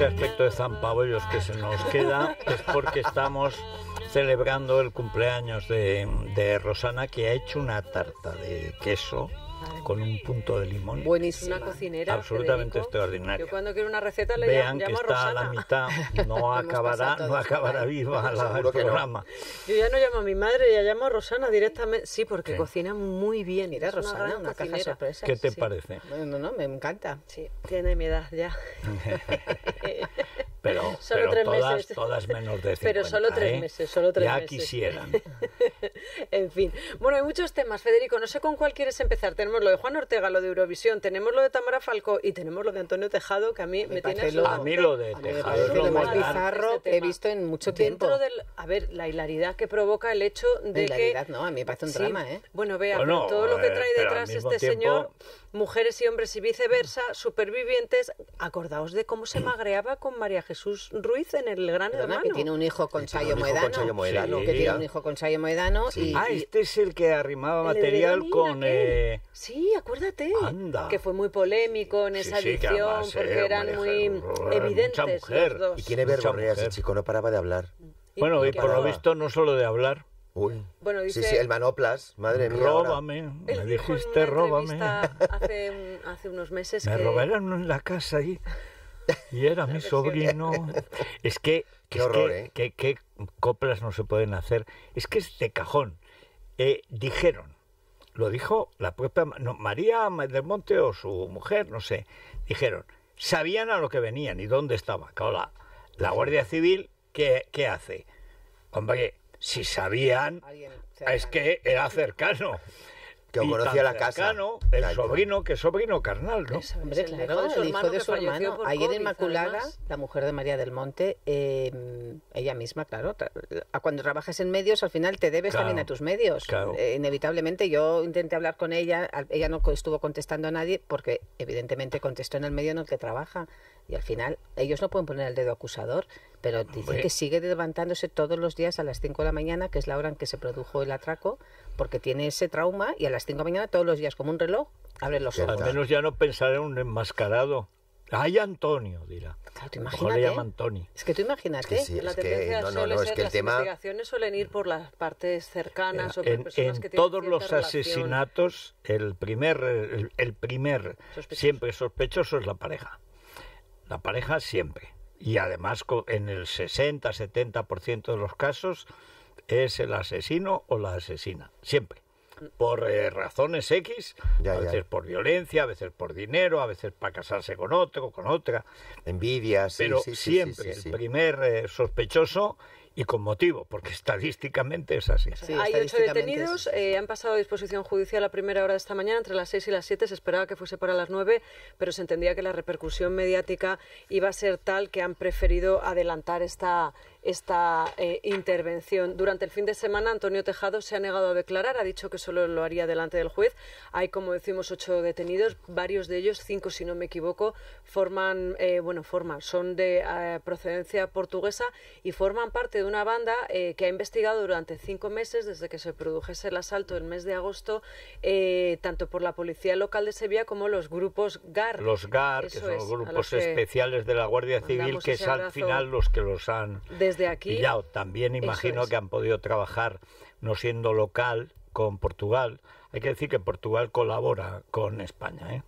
este aspecto de zampabollos que se nos queda es porque estamos celebrando el cumpleaños de Rosana que ha hecho una tarta de queso con un punto de limón. Buenísima. cocinera. Absolutamente extraordinaria. Yo cuando quiero una receta le Vean que está a la mitad, no acabará, no acabará viva el programa. Yo ya no llamo a mi madre, ya llamo a Rosana directamente. Sí, porque cocina muy bien. Mira, Rosana, una, caja sorpresa. ¿Qué te parece? No, no, no, me encanta. Sí, tiene mi edad ya. Pero, solo tres todas, meses. todas menos de 50, Pero solo tres ¿eh? meses, solo tres ya meses. Ya quisieran. en fin. Bueno, hay muchos temas, Federico. No sé con cuál quieres empezar. Tenemos lo de Juan Ortega, lo de Eurovisión, tenemos lo de Tamara Falco y tenemos lo de Antonio Tejado, que a mí me, tiene lo... A mí lo de Tejado es lo más bizarro que he visto en mucho tiempo. a ver, la hilaridad que provoca el hecho de la hilaridad, que... no, a mí me parece un drama, ¿eh? Bueno, vea, todo lo que eh, trae detrás este señor mujeres y hombres y viceversa, supervivientes. Acordaos de cómo se magreaba con María Jesús Ruiz en el Gran Hermano. Que tiene un hijo con Sayo Moedano. Que tiene un hijo con Sayo Moedano. ah, este es el que arrimaba material con... Eh... Sí, acuérdate. Que fue muy polémico en esa edición porque eh, eran muy oh, evidentes los dos. Y tiene vergüenza ese chico, no paraba de hablar. Bueno, y eh, por lo visto no solo de hablar. Bueno, sí, sí, el Manoplas, madre mía. Róbame, me dijiste róbame. Hace, unos meses me robaron en la casa y, y era mi sobrino. es que... Qué horror, qué ¿eh? coplas no se pueden hacer. Es que es de cajón. Eh, dijeron, lo dijo la propia María del Monte o su mujer, no sé, dijeron, sabían a lo que venían y dónde estaba. Claro, la, Guardia Civil, ¿qué, qué hace? Hombre, si sabían, es que era cercano. Que conocía la casa. el sobrino, que sobrino carnal, ¿no? el hijo de su hermano. Ayer Inmaculada, la mujer de María del Monte, em, ella misma, claro, cuando trabajas en medios, al final te debes también a tus medios. Eh, inevitablemente, yo intenté hablar con ella, ella no estuvo contestando a nadie, porque evidentemente contestó en el medio en el que trabaja, y al final ellos no pueden poner el dedo acusador, pero dice que sigue levantándose todos los días a las 5 de la mañana, que es la hora en que se produjo el atraco, porque tiene ese trauma y a las 5 de la mañana todos los días, como un reloj, abre los ojos. Al menos ya no pensar en un enmascarado. ¡Ay, Antonio! dirá. Claro, le imagínate. Es que tú imagínate. es que las investigaciones suelen ir por las partes cercanas o en, que todos los asesinatos, el primer, el, primer siempre sospechoso es la pareja. La pareja siempre y además en el 60-70% de los casos es el asesino o la asesina, siempre. Por eh, razones X, a veces por violencia, a veces por dinero, a veces para casarse con otro, con otra. Envidia, Pero siempre el primer eh, sospechoso y con motivo, porque estadísticamente es así. Hay ocho detenidos, eh, han pasado a disposición judicial a primera hora de esta mañana, entre las seis y las siete, se esperaba que fuese para las nueve, pero se entendía que la repercusión mediática iba a ser tal que han preferido adelantar esta esta eh, intervención. Durante el fin de semana, Antonio Tejado se ha negado a declarar, ha dicho que solo lo haría delante del juez. Hay, como decimos, ocho detenidos, varios de ellos, cinco si no me equivoco, forman, eh, bueno, forman, son de eh, procedencia portuguesa y forman parte de una banda que ha investigado durante cinco meses, desde que se produjese el asalto el mes de agosto, tanto por la policía local de Sevilla como los grupos GAR. Los GAR, que son los grupos especiales de la Guardia Civil, que es al final los que los han desde aquí. También imagino que han podido trabajar, no siendo local, con Portugal. Hay que decir que Portugal colabora con España ¿eh?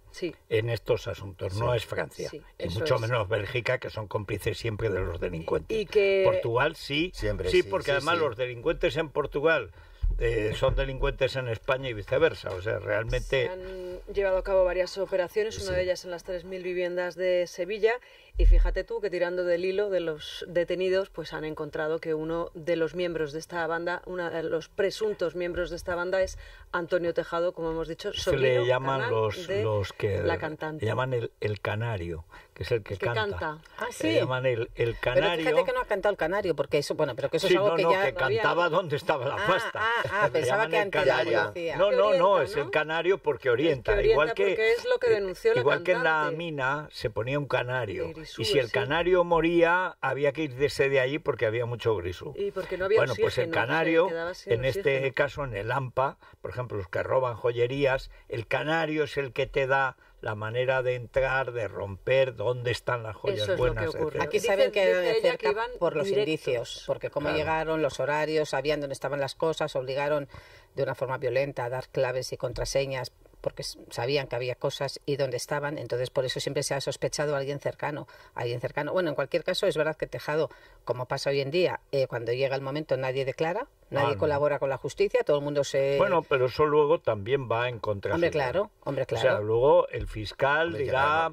en estos asuntos, no es Francia, y mucho menos Bélgica, que son cómplices siempre de los delincuentes. Portugal sí, sí, porque además los delincuentes en Portugal eh, son delincuentes en España y viceversa. O sea, realmente... han llevado a cabo varias operaciones, una de ellas en las 3.000 viviendas de Sevilla. Y fíjate tú que tirando del hilo de los detenidos, pues han encontrado que uno de los miembros de esta banda, uno de los presuntos miembros de esta banda es Antonio Tejado, como hemos dicho, Se le llaman los, que la cantante. llaman el canario, es el que, canta. canta. Ah, sí. Le llaman el, canario. Pero fíjate que no ha cantado el canario, porque eso, bueno, pero que eso sí, es algo no, que no, que cantaba donde estaba la pasta. Ah, ah, ah pensaba que antes canario. no, no, no, es el canario porque orienta. Es igual que, es lo que denunció la Igual que en la mina se ponía un canario. y si el canario moría, había que ir de allí porque había mucho grisú. Y porque no había Bueno, pues el canario, en este caso en el AMPA, por ejemplo, los que roban joyerías, el canario es el que te da la manera de entrar, de romper, dónde están las joyas buenas. Aquí saben que cerca por los indicios, porque cómo llegaron, los horarios, sabían dónde estaban las cosas, obligaron de una forma violenta a dar claves y contraseñas porque sabían que había cosas y dónde estaban, entonces por eso siempre se ha sospechado a alguien cercano, alguien cercano. Bueno, en cualquier caso es verdad que Tejado, como pasa hoy en día, eh, cuando llega el momento nadie declara, Nadie ah, colabora con la justicia, todo el mundo se... Bueno, pero eso luego también va en contra. Hombre, claro, hombre, claro. O sea, luego el fiscal dirá...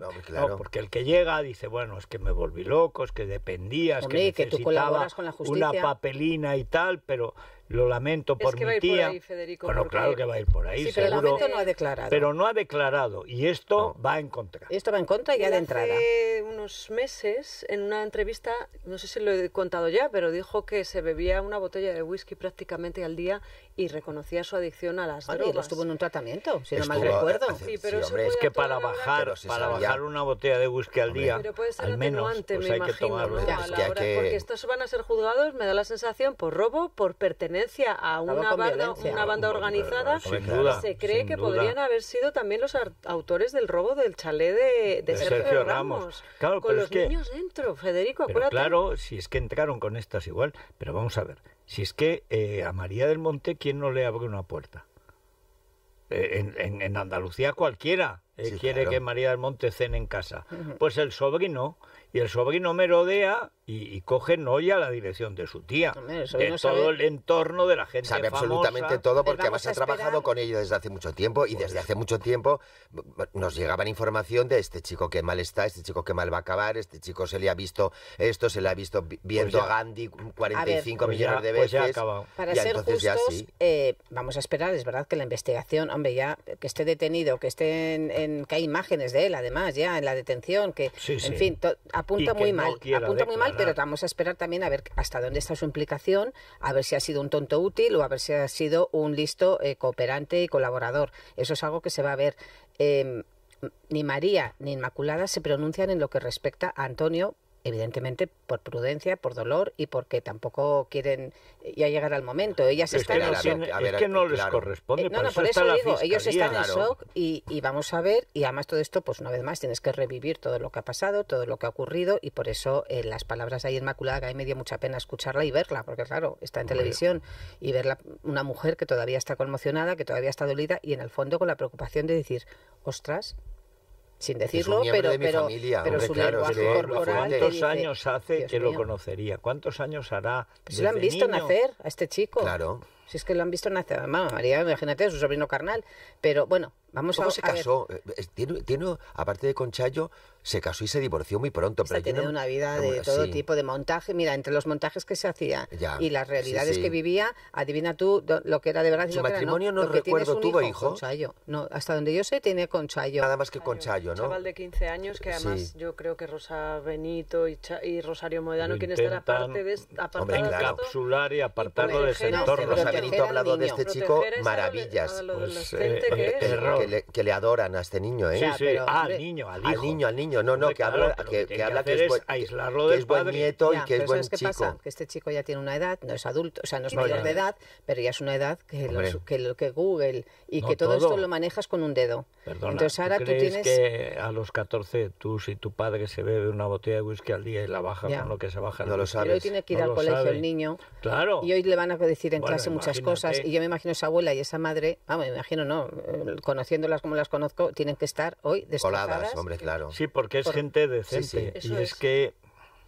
porque el que llega dice, bueno, es que me volví loco, es que dependías, que, necesitaba la una papelina y tal, pero lo lamento por es mi tía. bueno, claro que va a ir por ahí. Sí, pero no ha declarado. Pero no ha declarado y esto va en contra. Esto va en contra ya de entrada. Hace unos meses en una entrevista, no sé si lo he contado ya, pero dijo que se bebía una botella de whisky prácticamente al día y reconocía su adicción a las drogas. Y estuvo en un tratamiento, si no mal recuerdo. pero es que para bajar, para bajar una botella de whisky al día, pero puede ser al menos, pues me hay que tomarlo. Porque estos van a ser juzgados, me da la sensación, por robo, por pertenencia a una banda, una banda organizada. se cree que podrían haber sido también los autores del robo del chalet de, Sergio, Ramos. con los niños dentro, Federico, acuérdate. Claro, si es que entraron con estas igual, pero vamos a ver si es que eh, a María del Monte, ¿quién no le abre una puerta? Eh, en, Andalucía cualquiera eh, quiere que María del Monte cene en casa. Pues el sobrino y el sobrino merodea y, y coge ya la dirección de su tía. todo el entorno de la gente. Sabe absolutamente todo porque además ha trabajado con ellos desde hace mucho tiempo y pues desde hace mucho tiempo nos llegaban información de este chico que mal está, este chico que mal va a acabar, este chico se le ha visto esto, se le ha visto pues viendo a Gandhi 45 pues millones de veces. Pues ya Para ser sí. Eh, vamos a esperar, es verdad que la investigación, hombre, ya que esté detenido, que esté en, que hay imágenes de él además ya en la detención, que en fin, apunta muy mal, apunta muy mal, pero vamos a esperar también a ver hasta dónde está su implicación, a ver si ha sido un tonto útil o a ver si ha sido un listo eh, cooperante y colaborador. Eso es algo que se va a ver. Em, ni María ni Inmaculada se pronuncian en lo que respecta a Antonio evidentemente por prudencia, por dolor y porque tampoco quieren eh, ya llegar al momento. Ellas están shock. no les corresponde. no, eh, no, por eso, digo, ellos están en shock y, vamos a ver, y además todo esto, pues una vez más, tienes que revivir todo lo que ha pasado, todo lo que ha ocurrido y por eso eh, las palabras de ahí Inmaculada, que a me dio mucha pena escucharla y verla, porque claro, está en televisión y verla una mujer que todavía está conmocionada, que todavía está dolida y en el fondo con la preocupación de decir, ostras, sin decirlo, pero, pero, su lenguaje corporal. ¿Cuántos años hace que lo conocería? ¿Cuántos años hará? Si lo han visto nacer a este chico. Claro. Si es que lo han visto nacer, mamá María, imagínate, su sobrino carnal. Pero bueno, Vamos ¿Cómo se casó? Eh, tiene, tiene, aparte de Conchayo, se casó y se divorció muy pronto. Pues pero tiene una vida de todo tipo de montaje. Mira, entre los montajes que se hacía y las realidades que vivía, adivina tú lo que era de verdad y lo matrimonio que era, no, recuerdo, ¿tuvo hijo? No, hasta donde yo sé, tiene Conchayo. Nada más que Conchayo, ¿no? Un chaval de 15 años que además yo creo que Rosa Benito y, Rosario Moedano quieren estar aparte de Hombre, encapsular y apartarlo de ese entorno. Rosa Benito ha hablado de este chico maravillas. Pues, eh, eh, error que, le, que, le, adoran a este niño, ¿eh? sí, sí. ah, al niño, al, hijo. al niño, al niño. No, no, que, habla, que, que, habla que, es, buen, es buen nieto y que es buen chico. Pasa? Que este chico ya tiene una edad, no es adulto, o sea, no es mayor de edad, pero ya es una edad que, que, Google y que todo, esto lo manejas con un dedo. Perdona, Entonces ahora ¿tú, tú crees tienes... que a los 14 tú, si tu padre se bebe una botella de whisky al día y la baja con lo que se baja... No lo pues, sabes. Pero hoy tiene que ir al colegio el niño. Claro. Y hoy le van a decir en clase muchas cosas. Y yo me imagino esa abuela y esa madre, vamos, me imagino no, haciéndolas como las conozco, tienen que estar hoy descoladas. hombre, claro. Sí, porque es gente decente. Y es, que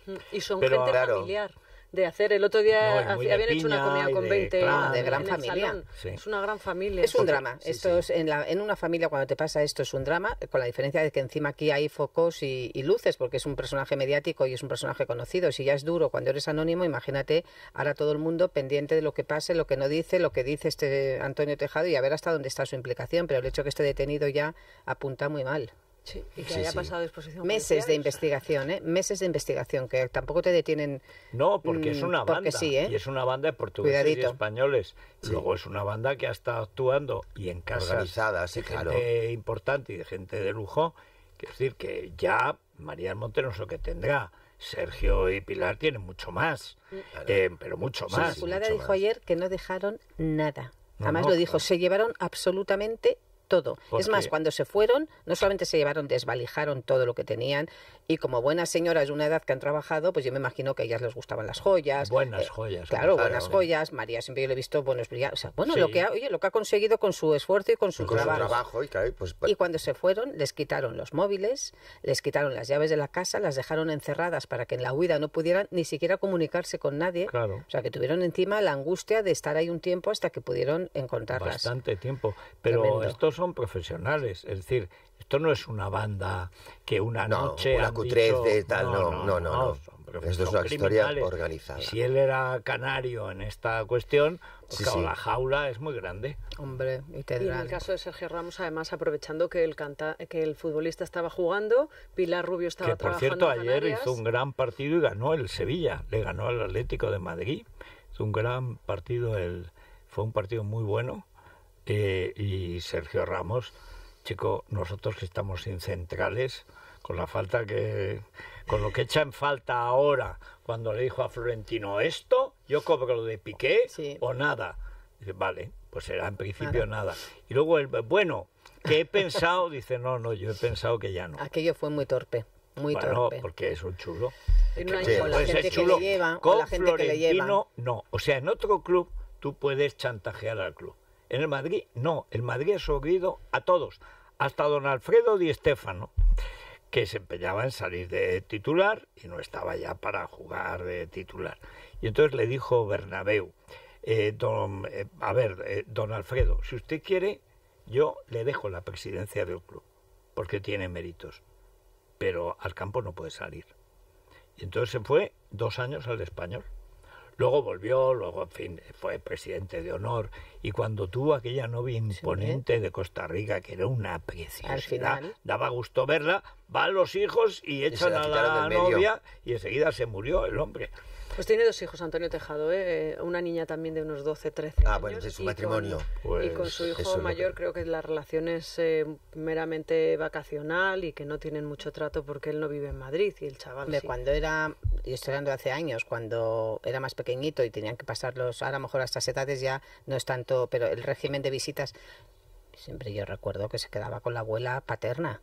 mm, y son Pero, gente familiar de hacer. El otro día habían hecho una comida con 20 de gran familia. Es una gran familia. Es un drama. esto Es en, una familia cuando te pasa esto es un drama, con la diferencia de que encima aquí hay focos y, luces, porque es un personaje mediático y es un personaje conocido. Si ya es duro cuando eres anónimo, imagínate ahora todo el mundo pendiente de lo que pase, lo que no dice, lo que dice este Antonio Tejado y a ver hasta dónde está su implicación. Pero el hecho de que esté detenido ya apunta muy mal. Meses de investigación, ¿eh? Meses de investigación, que tampoco te detienen. No, porque es mm, una banda. Sí, ¿eh? Y es una banda de portugueses y españoles. Luego es una banda que ha estado actuando y en casas de gente importante y de gente de lujo. Quiero decir que ya María Monte no es lo que tendrá. Sergio y Pilar tienen mucho más, mm. eh, pero mucho más. dijo ayer que no dejaron nada. Además lo dijo, se llevaron absolutamente todo. Es más, cuando se fueron, no solamente se llevaron, desvalijaron todo lo que tenían y como buenas señoras de una edad que han trabajado, pues yo me imagino que a ellas les gustaban las joyas. Buenas eh, joyas. Claro, buenas joyas. María siempre yo le he visto buenos brillantes. bueno, lo, que ha, oye, lo que ha conseguido con su esfuerzo y con su trabajo. y, pues, pues... y cuando se fueron, les quitaron los móviles, les quitaron las llaves de la casa, las dejaron encerradas para que en la huida no pudieran ni siquiera comunicarse con nadie. Claro. O sea, que tuvieron encima la angustia de estar ahí un tiempo hasta que pudieron encontrarlas. Bastante tiempo. Pero estos son profesionales, es decir, esto no es una banda que una no, noche una han dicho, tal, no, no, no, Esto es una historia organizada. Si él era canario en esta cuestión, pues la jaula es muy grande. Hombre, y, te y en el caso de Sergio Ramos, además, aprovechando que el, canta, que el futbolista estaba jugando, Pilar Rubio estaba que, por trabajando. Por cierto, ayer hizo un gran partido y ganó el Sevilla, le ganó al Atlético de Madrid. Es un gran partido, el, fue un partido muy bueno eh, y Sergio Ramos, chico, nosotros que estamos sin centrales, con la falta que, con lo que echa en falta ahora, cuando le dijo a Florentino esto, yo cobro lo de Piqué o nada. Dice, vale, pues será en principio nada. Y luego bueno, que he pensado, dice, no, no, yo he pensado que ya no. Aquello fue muy torpe, muy bueno, torpe. porque es un chulo. No, con la gente que le lleva, no. O sea, en otro club tú puedes chantajear al club. En el Madrid, no. El Madrid ha sufrido a todos, hasta don Alfredo Di Estefano, que se empeñaba en salir de titular y no estaba ya para jugar de titular. Y entonces le dijo Bernabeu, eh, don, eh, a ver, eh, don Alfredo, si usted quiere, yo le dejo la presidencia del club, porque tiene méritos, pero al campo no puede salir. Y entonces se fue dos años al español. Luego volvió, luego, en fin, fue presidente de honor. Y cuando tuvo aquella novia imponente de Costa Rica, que era una preciosidad, daba gusto verla, van los hijos y echan a la novia y enseguida se murió el hombre. Pues tiene dos hijos, Antonio Tejado, ¿eh? eh una niña también de unos 12, 13 años. Ah, bueno, es su matrimonio. y pues con su hijo mayor creo. que la relación es eh, meramente vacacional y que no tienen mucho trato porque él no vive en Madrid y el chaval. De cuando era, y estoy hablando de hace años, cuando era más pequeñito y tenían que pasarlos, ahora a lo mejor a estas edades ya no es tanto, pero el régimen de visitas, siempre yo recuerdo que se quedaba con la abuela paterna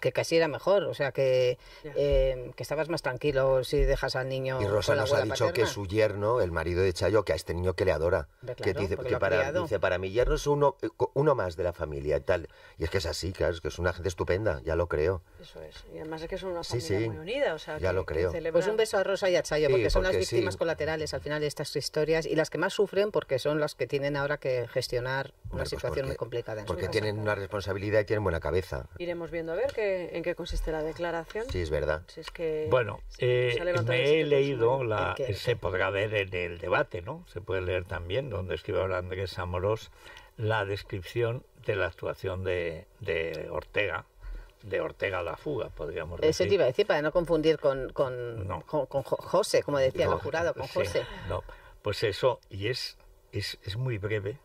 que casi era mejor, o sea, em, que, estabas más tranquilo si dejas al niño. Y Rosa nos ha dicho que su yerno, el marido de Chayo, que a este niño que le adora, que, dice, para, dice, para mi yerno es uno, eh, uno más de la familia y tal. Y es que es así, claro, es que es una gente estupenda, ya lo creo. Eso es, y además es que son una familia muy unida, o sea, ya que, lo creo. Pues un beso a Rosa y a Chayo, porque son las víctimas colaterales al final de estas historias y las que más sufren porque son las que tienen ahora que gestionar una pues situación muy complicada. porque tienen una responsabilidad y tienen buena cabeza viendo a ver qué, en qué consiste la declaración. Sí, es verdad. bueno, eh, me he leído, la, se podrá ver en el debate, ¿no? Se puede leer también, donde escribe ahora Andrés Amorós, la descripción de la actuación de, Ortega, de Ortega la fuga, podríamos decir. Eso iba a decir, para no confundir con, con, con, José, como decía el jurado, con José. No, pues eso, y es, es, es muy breve,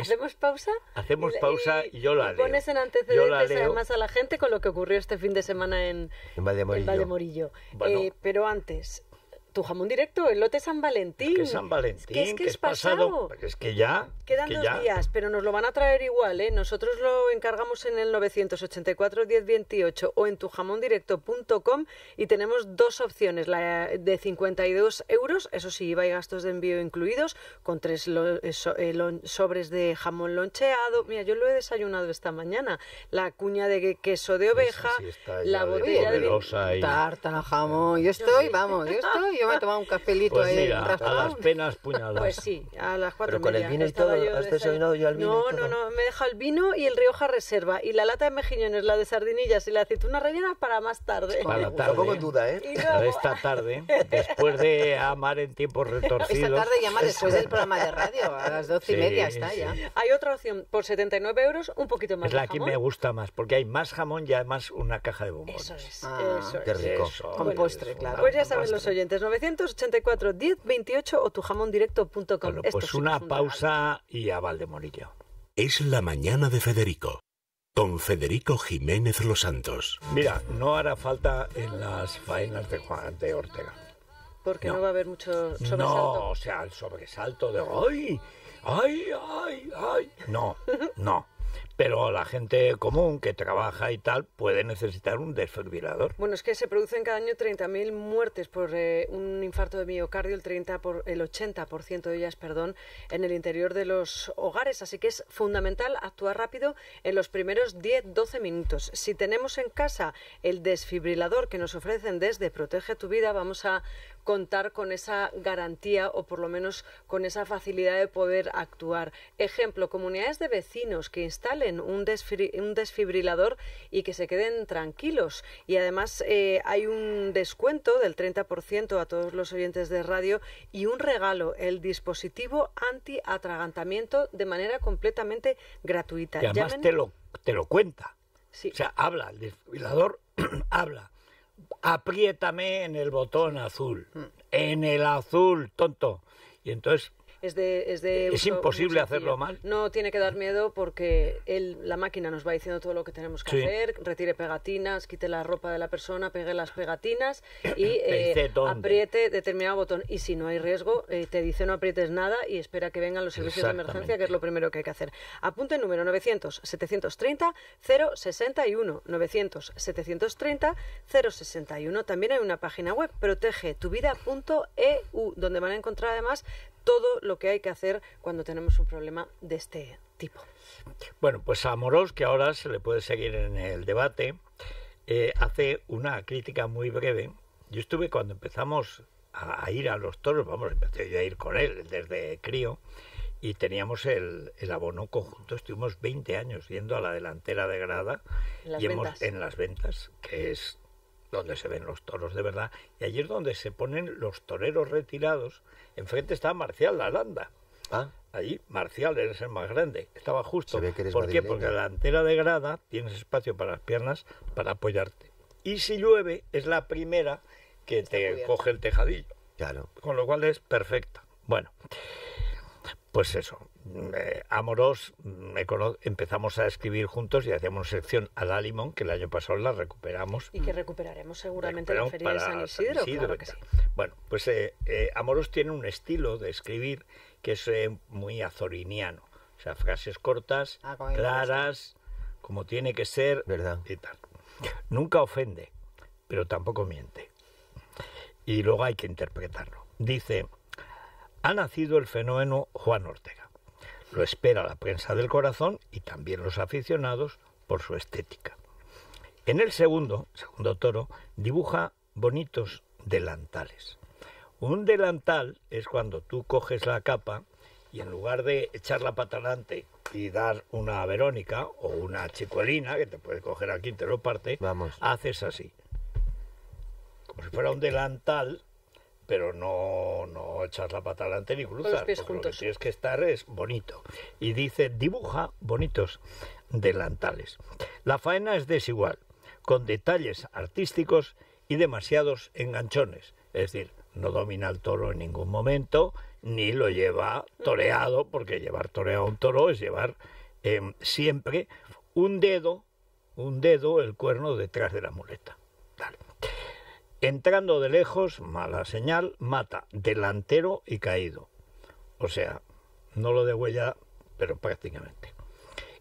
¿Hacemos pausa? Hacemos pausa y, yo la y Pones en antecedentes además a la gente con lo que ocurrió este fin de semana en, en morillo eh, pero antes, tu jamón directo, el lote San Valentín. San Valentín, es, que, es pasado. Es que ya. Quedan dos días, pero nos lo van a traer igual, ¿eh? Nosotros lo encargamos en el 984-1028 o en tujamondirecto.com y tenemos dos opciones: la de 52 euros, eso sí, va y gastos de envío incluidos, con tres eh, eh, sobres de jamón loncheado. Mira, yo lo he desayunado esta mañana. La cuña de queso de oveja, la botella de, tarta, jamón. Yo estoy, vamos, yo estoy me he tomado un cafelito pues ahí. Mira, a las penas puñaladas. Pues sí, a las cuatro Pero con el vino y todo, ¿has desayunado ya el vino? No, no, no, me he dejado el vino y el Rioja Reserva. Y la lata de mejillones, la de sardinillas y la aceituna rellena para más tarde. Para tarde. Tampoco duda, ¿eh? Para Esta tarde, después de amar en tiempos retorcidos. Esta tarde llama después del programa de radio, a las doce y media está ya. Hay otra opción, por 79 euros, un poquito más Es la que me gusta más, porque hay más jamón y además una caja de bombones. Eso es, ah, eso Qué rico. con postre, claro. Pues ya saben los oyentes, 984 1028 o tujamondirecto.com. Bueno, pues una pausa y a Valdemorillo. Es la mañana de Federico con Federico Jiménez Los Santos. Mira, no hará falta en las faenas de Juan de Ortega. Porque no, va a haber mucho sobresalto. No, o sea, el sobresalto de ¡ay! ¡ay, ay, ay! No, no pero la gente común que trabaja y tal puede necesitar un desfibrilador. Bueno, es que se producen cada año 30.000 muertes por eh, un infarto de miocardio, el, 30 por, el 80% de ellas, perdón, en el interior de los hogares, así que es fundamental actuar rápido en los primeros 10-12 minutos. Si tenemos en casa el desfibrilador que nos ofrecen desde Protege tu vida, vamos a contar con esa garantía o por lo menos con esa facilidad de poder actuar. Ejemplo, comunidades de vecinos que instalen un, desfibrilador y que se queden tranquilos. Y además eh, hay un descuento del 30% a todos los oyentes de radio y un regalo, el dispositivo anti-atragantamiento de manera completamente gratuita. Y además te, lo, te lo cuenta. Sí. O sea, habla, el desfibrilador habla apriétame en el botón azul, en el azul, tonto. Y entonces es imposible hacerlo mal. No tiene que dar miedo porque la máquina nos va diciendo todo lo que tenemos que hacer, retire pegatinas, quite la ropa de la persona, pegue las pegatinas y eh, apriete determinado botón. Y si no hay riesgo, eh, te dice no aprietes nada y espera que vengan los servicios de emergencia, que es lo primero que hay que hacer. Apunte número 900-730-061. 900-730-061. También hay una página web, protegetuvida.eu, donde van a encontrar además todo lo que hay que hacer cuando tenemos un problema de este tipo. Bueno, pues a Amorós, que ahora se le puede seguir en el debate, eh, hace una crítica muy breve. Yo estuve cuando empezamos a, ir a los toros, vamos, empecé yo a ir con él desde crío, y teníamos el, abono conjunto, estuvimos 20 años yendo a la delantera de grada y en las ventas, que es donde se ven los toros de verdad, y allí es donde se ponen los toreros retirados Enfrente está Marcial la Landa. Ah. Ahí, Marcial eres el más grande. Estaba justo. ¿Por qué? Porque la delantera de grada tienes espacio para las piernas para apoyarte. Y si llueve, es la primera que te coge el tejadillo. Claro. Con lo cual es perfecta. Bueno, pues eso. Eh, Amoros mm, empezamos a escribir juntos y hacíamos sección a Dalimón, que el año pasado la recuperamos. Y que recuperaremos seguramente la a San Isidro. Bueno, pues eh, eh, Amoros tiene un estilo de escribir que es muy azoriniano. O sea, frases cortas, ah, claras, como tiene que ser ¿verdad? Nunca ofende, pero tampoco miente. Y luego hay que interpretarlo. Dice, ha nacido el fenómeno Juan Ortega. Lo espera la prensa del corazón y también los aficionados por su estética. En el segundo, segundo toro, dibuja bonitos delantales. Un delantal es cuando tú coges la capa y en lugar de echarla para adelante y dar una Verónica o una chicuelina, que te puede coger aquí y te lo parte, haces así. Como si fuera un delantal pero no, no echas la pata adelante ni cruzar. Los porque que tienes estar es bonito. Y dice, dibuja bonitos delantales. La faena es desigual, con detalles artísticos y demasiados enganchones. Es decir, no domina el toro en ningún momento, ni lo lleva toreado, porque llevar toreado a un toro es llevar em, siempre un dedo, un dedo, el cuerno detrás de la muleta. Entrando de lejos, mala señal, mata, delantero y caído. O sea, no lo de huella, pero prácticamente.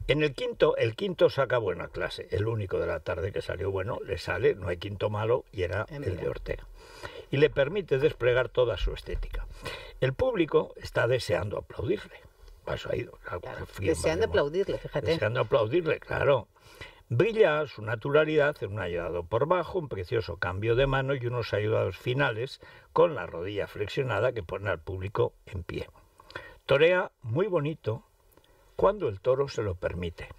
En el quinto, el quinto saca buena clase, el único de la tarde que salió bueno, le sale, no hay quinto malo, y era ah, el de Ortega. Y le permite desplegar toda su estética. El público está deseando aplaudirle. paso ha ido. Claro, deseando aplaudirle, fíjate. Deseando aplaudirle, claro. Brilla su naturalidad en un ayudado por bajo, un precioso cambio de mano y unos ayudados finales con la rodilla flexionada que pone al público en pie. Torea muy bonito cuando el toro se lo permite.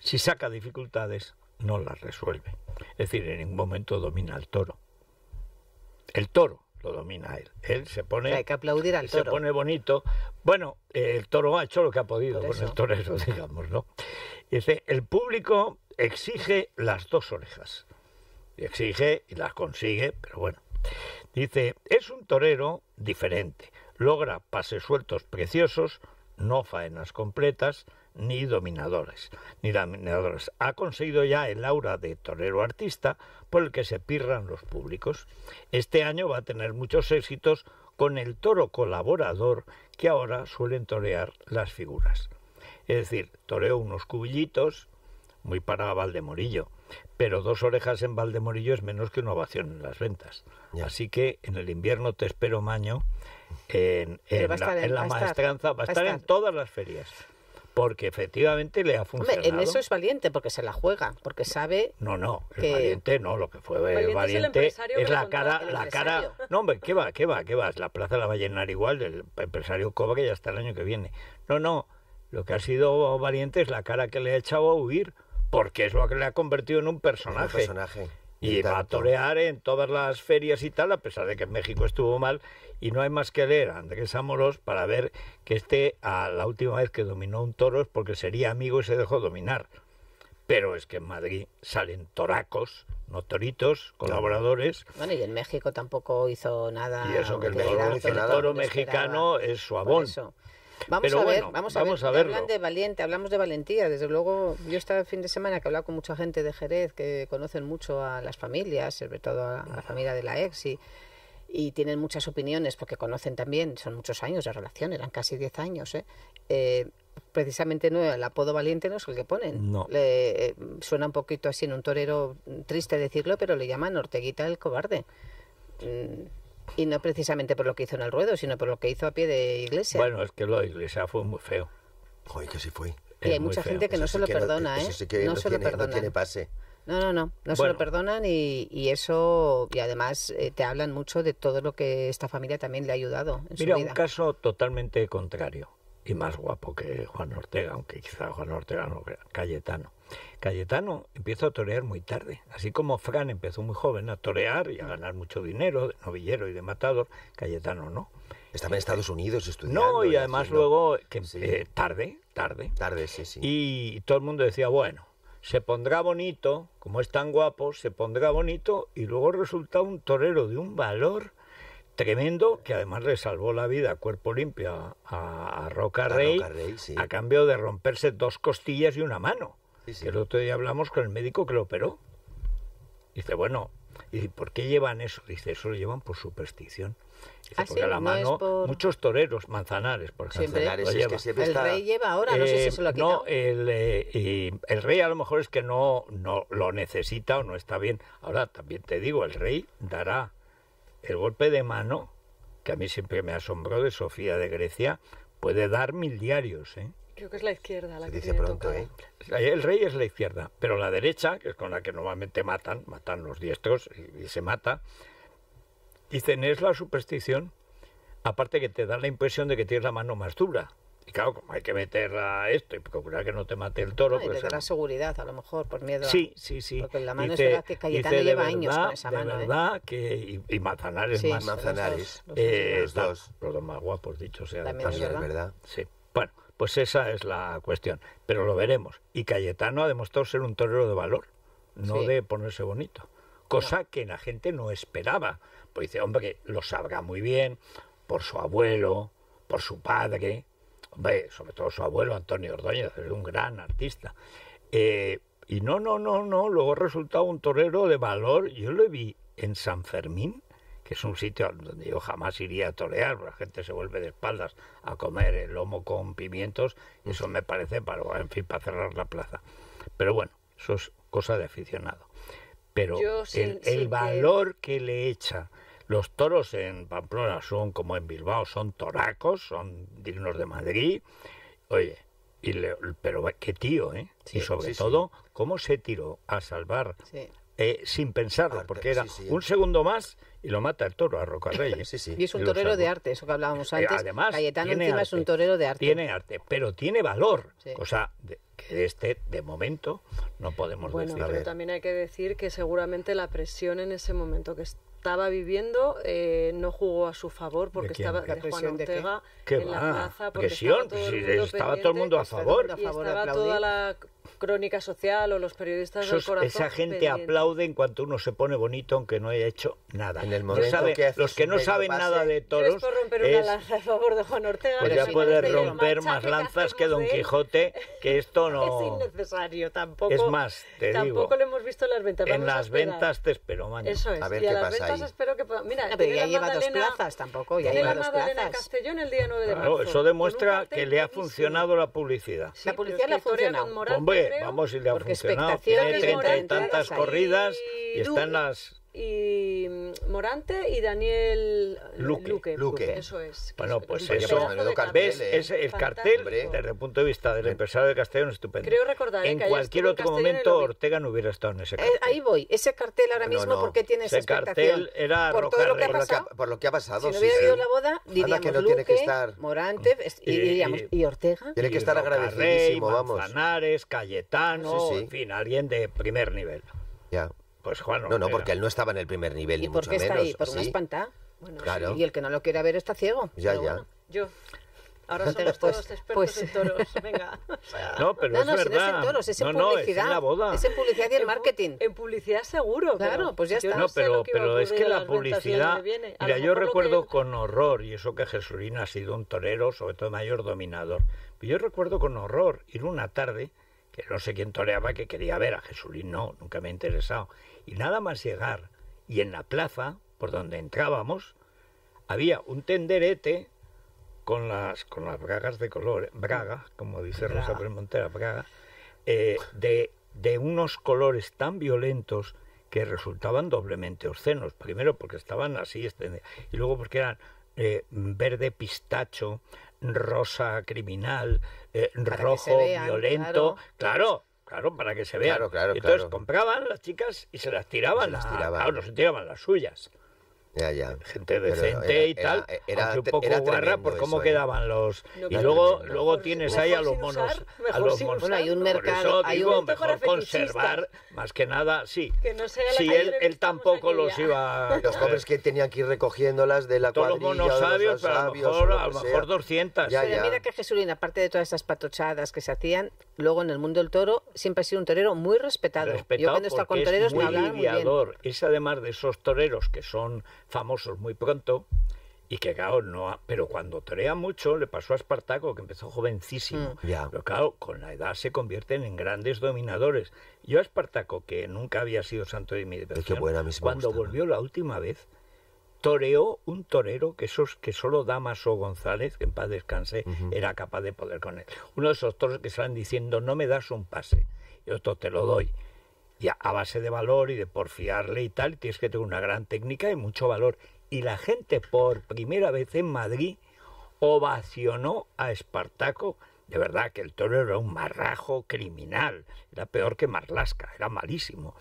Si saca dificultades, no las resuelve. Es decir, en ningún momento domina al toro. El toro lo domina él. Él se pone. Se pone bonito. Bueno, el toro ha hecho lo que ha podido con el torero, digamos, ¿no? Dice, el público exige las dos orejas. exige y las consigue, pero bueno. Dice, es un torero diferente. Logra pases sueltos preciosos, no faenas completas, ni dominadores, ni dominadores. Ha conseguido ya el aura de torero artista por el que se pirran los públicos. Este año va a tener muchos éxitos con el toro colaborador que ahora suelen torear las figuras. Es decir, toreo unos cubillitos, muy para Valdemorillo, pero dos orejas en Valdemorillo es menos que una ovación en las ventas. Así que en el invierno te espero, Maño, en, la, maestranza, va a estar en todas las ferias porque efectivamente le ha funcionado. en eso es valiente, porque se la juega, porque sabe. No, no, valiente, no, lo que fue valiente, es, la cara, la cara. No, hombre, ¿qué va, qué va, qué va? La plaza la va a llenar igual, del empresario Coba que ya está el año que viene. No, no, lo que ha sido valiente es la cara que le ha echado a huir, porque es lo que le ha convertido en un personaje. personaje. y va a torear en todas las ferias y tal, a pesar de que en México estuvo mal y no hay más que leer a Andrés Amorós para ver que este, a la última vez que dominó un toro es porque sería amigo y se dejó dominar. Pero es que en Madrid salen toracos, no toritos, colaboradores. Bueno, y en México tampoco hizo nada. Y eso que el, toro, mexicano es su abón. Vamos a ver, vamos a ver. de valiente, hablamos de valentía. Desde luego, yo este fin de semana que he hablado con mucha gente de Jerez que conocen mucho a las familias, sobre todo a la familia de la ex y tienen muchas opiniones porque conocen también, son muchos años de relación, eran casi 10 años. ¿eh? ¿eh? precisamente no, el apodo valiente no es el que ponen. Eh, suena un poquito así en un torero triste decirlo, pero le llaman Orteguita el cobarde. Mm, y no precisamente por lo que hizo en el ruedo, sino por lo que hizo a pie de iglesia. Bueno, es que lo de iglesia fue muy feo. que sí fue. Y hay mucha gente que no se lo perdona, no, que no, se lo perdona. No, no, no, no se lo perdonan y, eso, y además eh, te hablan mucho de todo lo que esta familia también le ha ayudado. Mira, un caso totalmente contrario y más guapo que Juan Ortega, aunque quizá Juan Ortega no, Cayetano. Cayetano empieza a torear muy tarde, así como Fran empezó muy joven a torear y a ganar mucho dinero de novillero y de matador, Cayetano no. Estaba en Estados Unidos estudiando. No, y además luego, eh, tarde, tarde. Tarde, sí, sí. Y todo el mundo decía, bueno, se pondrá bonito, como es tan guapo, se pondrá bonito y luego resulta un torero de un valor tremendo que además le salvó la vida a cuerpo limpio a, Roca Rey, a, cambio de romperse dos costillas y una mano. el otro día hablamos con el médico que lo operó. Dice, bueno, ¿y por qué llevan eso? Dice, eso lo llevan por superstición. Ah, muchos toreros, manzanares, por ejemplo. el rey lleva ahora, no sé si eh, se lo ha eh, el, rey a lo mejor es que no, no lo necesita o no está bien. Ahora, también te digo, el rey dará el golpe de mano, que a mí siempre me asombró de Sofía de Grecia, puede dar mil diarios, ¿eh? Creo que es la izquierda dice pronto, ¿eh? El rey es la izquierda, pero la derecha, que es con la que normalmente matan, matan los diestros y se mata, y tenés la superstición, aparte que te da la impresión de que tienes la mano más dura. Y claro, como hay que meter a esto y procurar que no te mate el toro. y pues seguridad, a lo mejor, por miedo sí, a... Sí, sí, sí. Porque la mano es es que Cayetano lleva años con esa de mano. ¿eh? verdad que... Y, y más. Los dos, los eh, los dos. Los más guapos, dicho sea. También es verdad. Sí. Bueno, pues esa es la cuestión. Pero lo veremos. Y Cayetano ha demostrado ser un torero de valor, no de ponerse bonito. Cosa que la gente no esperaba. Pues dice, hombre, que lo sabrá muy bien por su abuelo, por su padre, ve sobre todo su abuelo Antonio Ordóñez, es un gran artista. Eh, y no, no, no, no, luego ha resultado un torero de valor. Yo lo vi en San Fermín, que es un sitio donde yo jamás iría a torear, la gente se vuelve de espaldas a comer el lomo con pimientos, y eso me parece para, en fin, para cerrar la plaza. Pero bueno, eso es cosa de aficionado. Pero el, valor que le echa los toros en Pamplona son como en Bilbao, son toracos, son dignos de Madrid. Oye, pero qué tío, ¿eh? y sobre todo, ¿cómo se tiró a salvar eh, sin pensarlo? porque era un segundo más y lo mata el toro a Rocarrey. Y es un torero de arte, eso que hablábamos eh, antes. además, es un torero de arte. Tiene arte, pero tiene valor. sea de, que de este, de momento, no podemos bueno, Pero también hay que decir que seguramente la presión en ese momento que estaba viviendo eh, no jugó a su favor porque estaba de Juan Ortega en la plaza. presión, pues estaba todo, el mundo, a favor. a estaba toda la crónica social o los periodistas del corazón. Esa gente aplaude en cuanto uno se pone bonito aunque no haya hecho nada. En el momento que los que no saben nada de toros... Por romper una lanza a favor de Juan Ortega. Pues ya puedes romper más lanzas que Don Quijote, que esto no... Es innecesario, tampoco... Es más, te tampoco le hemos visto en las ventas. en las ventas te espero mañana. Eso es. A ver qué las pasa ventas ahí. espero que... Mira, ah, pero ya lleva dos plazas tampoco. Ya lleva dos plazas. Castellón el día de marzo. eso demuestra que le ha funcionado la publicidad. La publicidad la ha funcionado. Hombre, vamos, y le ha funcionado. Tiene treinta y tantas corridas y están las y mm, Morante y Daniel Luque. Eso es. Bueno, pues eso, ¿ves? ¿eh? ¿eh? el cartel, desde el punto de vista del empresario de Castellón, estupendo. Creo recordar ¿eh? En cualquier otro momento, Ortega no hubiera estado en ese cartel. ahí voy. Ese cartel ahora mismo, porque tiene ese esa expectación? cartel era por todo lo que ha pasado. Por lo que ha pasado. Si no hubiera habido la boda, diríamos que no tiene que estar... Morante pues, y, y, Ortega. Tiene que estar agradecidísimo, vamos. Canares Cayetano, en fin, alguien de primer nivel. Ya. Pues Juan No, no, porque él no estaba en el primer nivel, ni menos. ¿Y por qué está ahí? ¿Por una Bueno, claro. y el que no lo quiere ver está ciego. Ya, ya. Yo. Ahora somos todos pues, expertos pues... en toros, venga. No, pero no, es no, verdad. no en no, publicidad. es en la en publicidad y el marketing. En publicidad seguro. Claro, pues ya está. No, pero, es que la publicidad... Mira, yo recuerdo con horror, y eso que Jesulín ha sido un torero, sobre todo mayor dominador, pero yo recuerdo con horror ir una tarde, que no sé quién toreaba, que quería ver a Jesulín, no, nunca me ha interesado, y nada más llegar, y en la plaza, por donde entrábamos, había un tenderete con las, con las bragas de color, braga, como dice Rosa Premontera, braga, eh, de, de unos colores tan violentos que resultaban doblemente obscenos. Primero porque estaban así, este, y luego porque eran eh, verde pistacho, rosa criminal, eh, rojo violento. claro. Claro, para que se vean. Entonces compraban las chicas y se las tiraban. las tiraban. no se tiraban las suyas. Gente decente y tal. Era, era un por cómo ¿eh? quedaban los. y luego, luego tienes ahí a los monos. a hay un mercado. Eso, hay digo, mejor conservar, más que nada, sí. Que sí, él, él tampoco los iba. Los pobres que tenían que ir recogiéndolas de la Todos los monos a lo mejor, 200. mira que Jesulín, aparte de todas esas patochadas que se hacían, luego en el mundo del toro siempre ha sido un torero muy respetado. Yo cuando he con toreros me hablaba Es además de esos toreros que son famosos muy pronto y que claro, no ha, pero cuando torea mucho le pasó a Espartaco que empezó jovencísimo, mm. pero claro, con la edad se convierten en grandes dominadores. Yo a Espartaco, que nunca había sido santo de mi dependencia, cuando volvió la última vez, toreó un torero que esos que solo Damaso González, que en paz descanse, era capaz de poder con él. Uno de esos toros que salen diciendo, "No me das un pase." Y otro te lo doy y a, base de valor y de porfiarle y tal, tienes que tener una gran técnica y mucho valor. Y la gente por primera vez en Madrid ovacionó a Espartaco. De verdad que el toro era un marrajo criminal, era peor que Marlasca, era malísimo.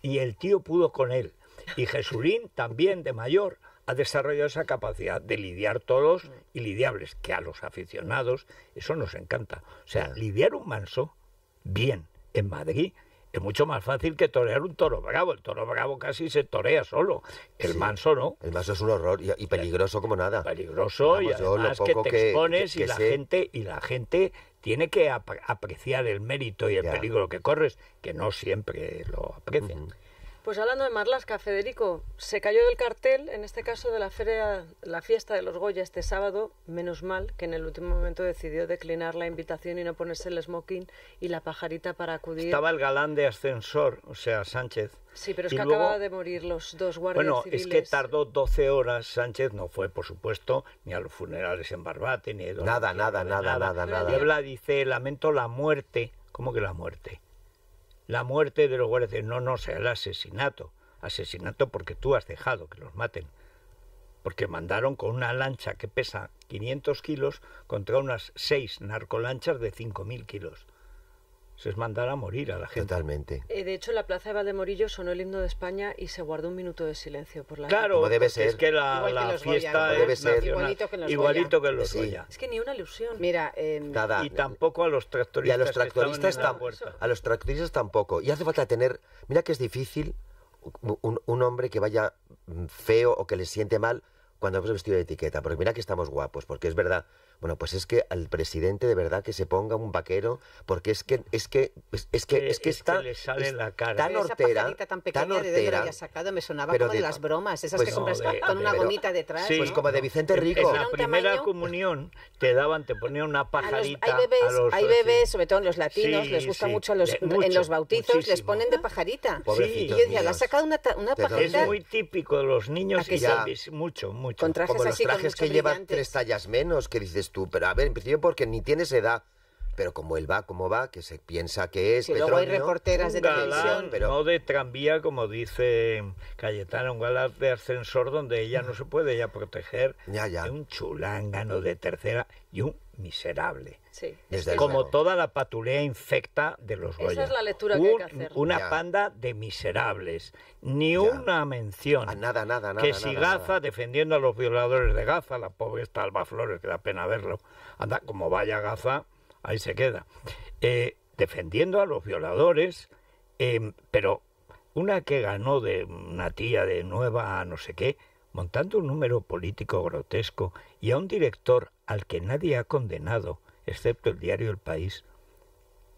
Y el tío pudo con él. Y Jesurín, también de mayor ha desarrollado esa capacidad de lidiar todos y lidiables, que a los aficionados eso nos encanta. O sea, lidiar un manso bien en Madrid es mucho más fácil que torear un toro bravo. El toro bravo casi se torea solo. El manso no. El manso es un horror y, peligroso como nada. Peligroso y además que te expones y la gente y la gente tiene que apreciar el mérito y el peligro que corres, que no siempre lo aprecian. Pues hablando de Marlasca, Federico, se cayó del cartel, en este caso de la, feria, la fiesta de los Goya este sábado, menos mal que en el último momento decidió declinar la invitación y no ponerse el smoking y la pajarita para acudir. Estaba el galán de ascensor, o sea, Sánchez. Sí, pero es que acababan de morir los dos guardias bueno, es que tardó 12 horas Sánchez, no fue, por supuesto, ni a los funerales en Barbate, ni... a... Nada, nada, nada, nada, nada, nada. dice, lamento la muerte. ¿Cómo que la muerte? la muerte de los guardias. No, no, sea el asesinato. Asesinato porque tú has dejado que los maten. Porque mandaron con una lancha que pesa 500 kilos contra unas seis narcolanchas de 5.000 kilos se es mandar a morir a la gente. Totalmente. Eh, de hecho, en la plaza de Valdemorillo sonó el himno de España y se guardó un minuto de silencio por la Claro, debe ser. es que la, fiesta es igualito que los, igualito Es que ni una ilusión. Mira, eh, Nada. Y tampoco a los tractoristas. Y a los tractoristas, tampoco. a los tractoristas tampoco. Y hace falta tener. Mira que es difícil un, un hombre que vaya mm, feo o que le siente mal cuando hemos vestido de etiqueta, porque mira que estamos guapos, porque es verdad bueno, pues es que al presidente de verdad que se ponga un vaquero, porque es que es que es, que, es que está le sale la cara. tan hortera, tan, hortera, sacado me sonaba como de, las bromas, esas pues que compras con una gomita detrás, pues como de Vicente Rico. En la primera comunión te daban, te ponían una pajarita. hay bebés, sobre todo en los latinos, les gusta mucho, en los bautizos les ponen de pajarita. y yo decía, la has sacado una, una pajarita. Es muy típico de los niños y mucho, mucho. Con trajes así, con trajes que llevan tres tallas menos, que dices tú, pero a ver, en principio porque ni tienes edad pero como él va, como va, que se piensa que es hay reporteras de televisión, pero no de tranvía como dice Cayetana, un galán de ascensor donde ella no se puede ya proteger, ya, ya. De un chulángano de tercera y un miserable. Sí. como toda la patulea infecta de los Goya. Esa es la lectura que hay Una panda de miserables. Ni una mención. nada, nada, nada. Que si Gaza, defendiendo a los violadores de Gaza, la pobre está Alba Flores, que da pena verlo. Anda, como vaya Gaza, ahí se queda. Eh, defendiendo a los violadores, em, pero una que ganó de una tía de nueva no sé qué, montando un número político grotesco y a un director al que nadie ha condenado, excepto el diario El País,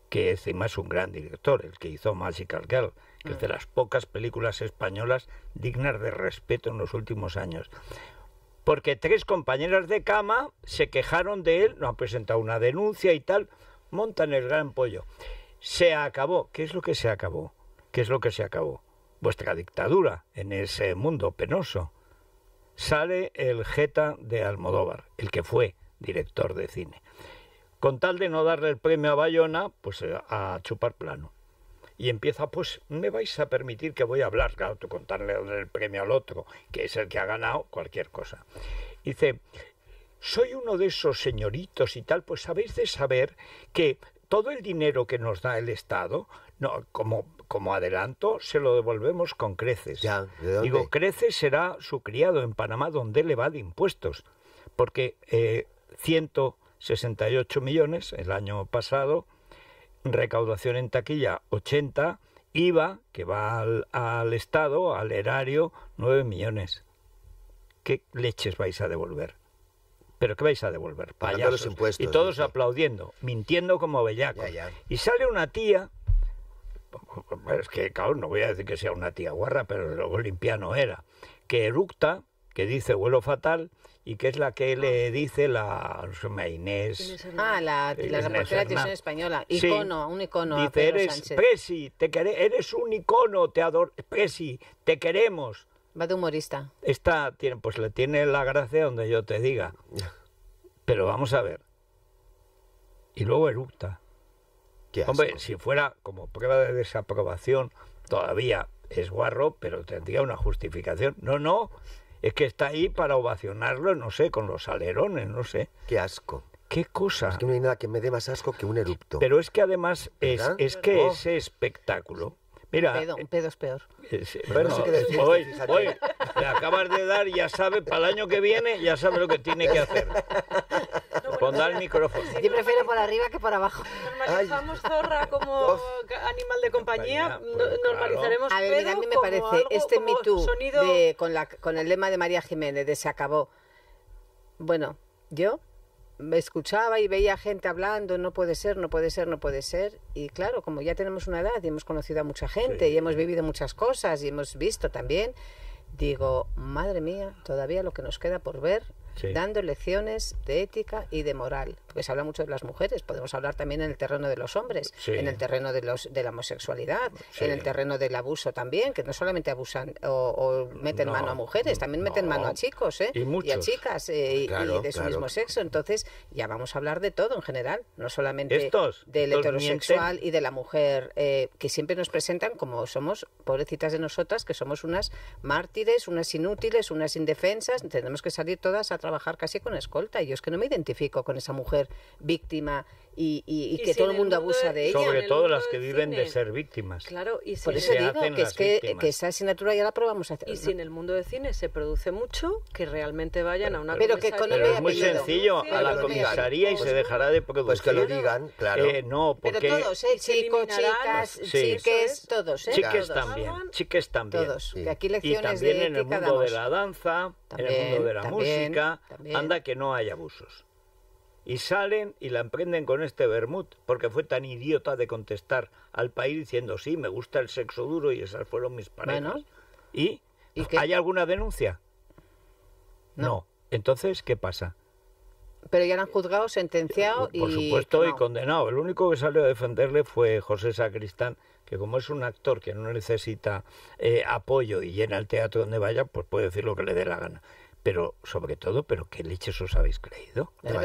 que es más un gran director, el que hizo Magical Girl, que es de ah. las pocas películas españolas dignas de respeto en los últimos años. Porque tres compañeras de cama se quejaron de él, no han presentado una denuncia y tal, montan el gran pollo. Se acabó. ¿Qué es lo que se acabó? ¿Qué es lo que se acabó? Vuestra dictadura en ese mundo penoso sale el Jeta de Almodóvar, el que fue director de cine. Con tal de no darle el premio a Bayona, pues eh, a chupar plano. Y empieza, pues, me vais a permitir que voy a hablar, claro, tú contarle el premio al otro, que es el que ha ganado cualquier cosa. Dice, soy uno de esos señoritos y tal, pues habéis de saber que todo el dinero que nos da el Estado, no, como como adelanto, se lo devolvemos con creces. Ya, Digo, creces será su criado en Panamá donde le va de impuestos, porque 168 eh, millones el año pasado, recaudación en taquilla 80, IVA que va al, Estado, al erario, 9 millones. ¿Qué leches vais a devolver? ¿Pero qué vais a devolver? Payasos. impuestos, y todos aplaudiendo, mintiendo como Bellaco. Y sale una tía es que, claro, no voy a decir que sea una tía guarra, pero lo limpia no era, que eructa, que dice vuelo fatal, y que es la que le ah. dice la Inés. Ah, la, eh, la reportera de española. Icono, un icono. Dice, a eres te eres un icono, te adoro, Presi, te queremos. Va de humorista. Esta, tiene, pues le tiene la gracia donde yo te diga. Pero vamos a ver. Y luego eructa. Hombre, si fuera como prueba de desaprobación, todavía es guarro, pero tendría una justificación. No, no, es que está ahí para ovacionarlo, no sé, con los alerones, no sé. Qué asco. ¿Qué cosa? Es que no hay nada que me dé más asco que un erupto. Pero es que además es, es que oh. ese espectáculo. Mira, pedo, pedo es peor. Pues bueno, no sé qué este, hoy, le acabas de dar, ya sabe, para el año que viene, ya sabe lo que tiene que hacer. Yo prefiero por arriba que por abajo. Normalizamos zorra como animal de compañía. Pues, normalizaremos A ver, a mí me parece este Me con, la, con el lema de María Jiménez de se acabó. Bueno, yo me escuchaba y veía gente hablando, no puede ser, no puede ser, no puede ser. Y claro, como ya tenemos una edad y hemos conocido a mucha gente y hemos vivido muchas cosas y hemos visto también, digo, madre mía, todavía lo que nos queda por ver dando lecciones de ética y de moral. Porque se habla mucho de las mujeres, podemos hablar también en el terreno de los hombres, en el terreno de, los, de la homosexualidad, en el terreno del abuso también, que no solamente abusan o, meten mano a mujeres, también meten mano a chicos ¿eh? y, a chicas eh, y de su mismo sexo. Entonces ya vamos a hablar de todo en general, no solamente del heterosexual y de la mujer, eh, que siempre nos presentan como somos pobrecitas de nosotras, que somos unas mártires, unas inútiles, unas indefensas, tenemos que salir todas a trabajar casi con escolta. y Yo es que no me identifico con esa mujer víctima y, que todo el mundo abusa de ella. Sobre todo las que viven de ser víctimas. Claro, y Por eso digo que, es que, que, esa asignatura ya la probamos a hacer. Y si en el mundo del cine se produce mucho, que realmente vayan a una Pero, que con pero es muy sencillo, a la comisaría y pues se dejará de producir. Pues que lo digan, claro. Eh, no, porque... todos, ¿eh? Chicos, chicas, sí. ¿eh? chiques, todos, Chiques también, chiques también. Todos, aquí lecciones y también en el mundo de la danza, en el mundo de la música, anda que no haya abusos y salen y la emprenden con este Bermud, porque fue tan idiota de contestar al país diciendo, sí, me gusta el sexo duro y esas fueron mis parejas. ¿Y, hay alguna denuncia? No. Entonces, ¿qué pasa? Pero ya lo han juzgado, sentenciado y... Por supuesto, y, condenado. El único que salió a defenderle fue José Sacristán, que como es un actor que no necesita eh, apoyo y llena el teatro donde vaya, pues puede decir lo que le dé la gana pero sobre todo, pero qué leches os habéis creído. Pero,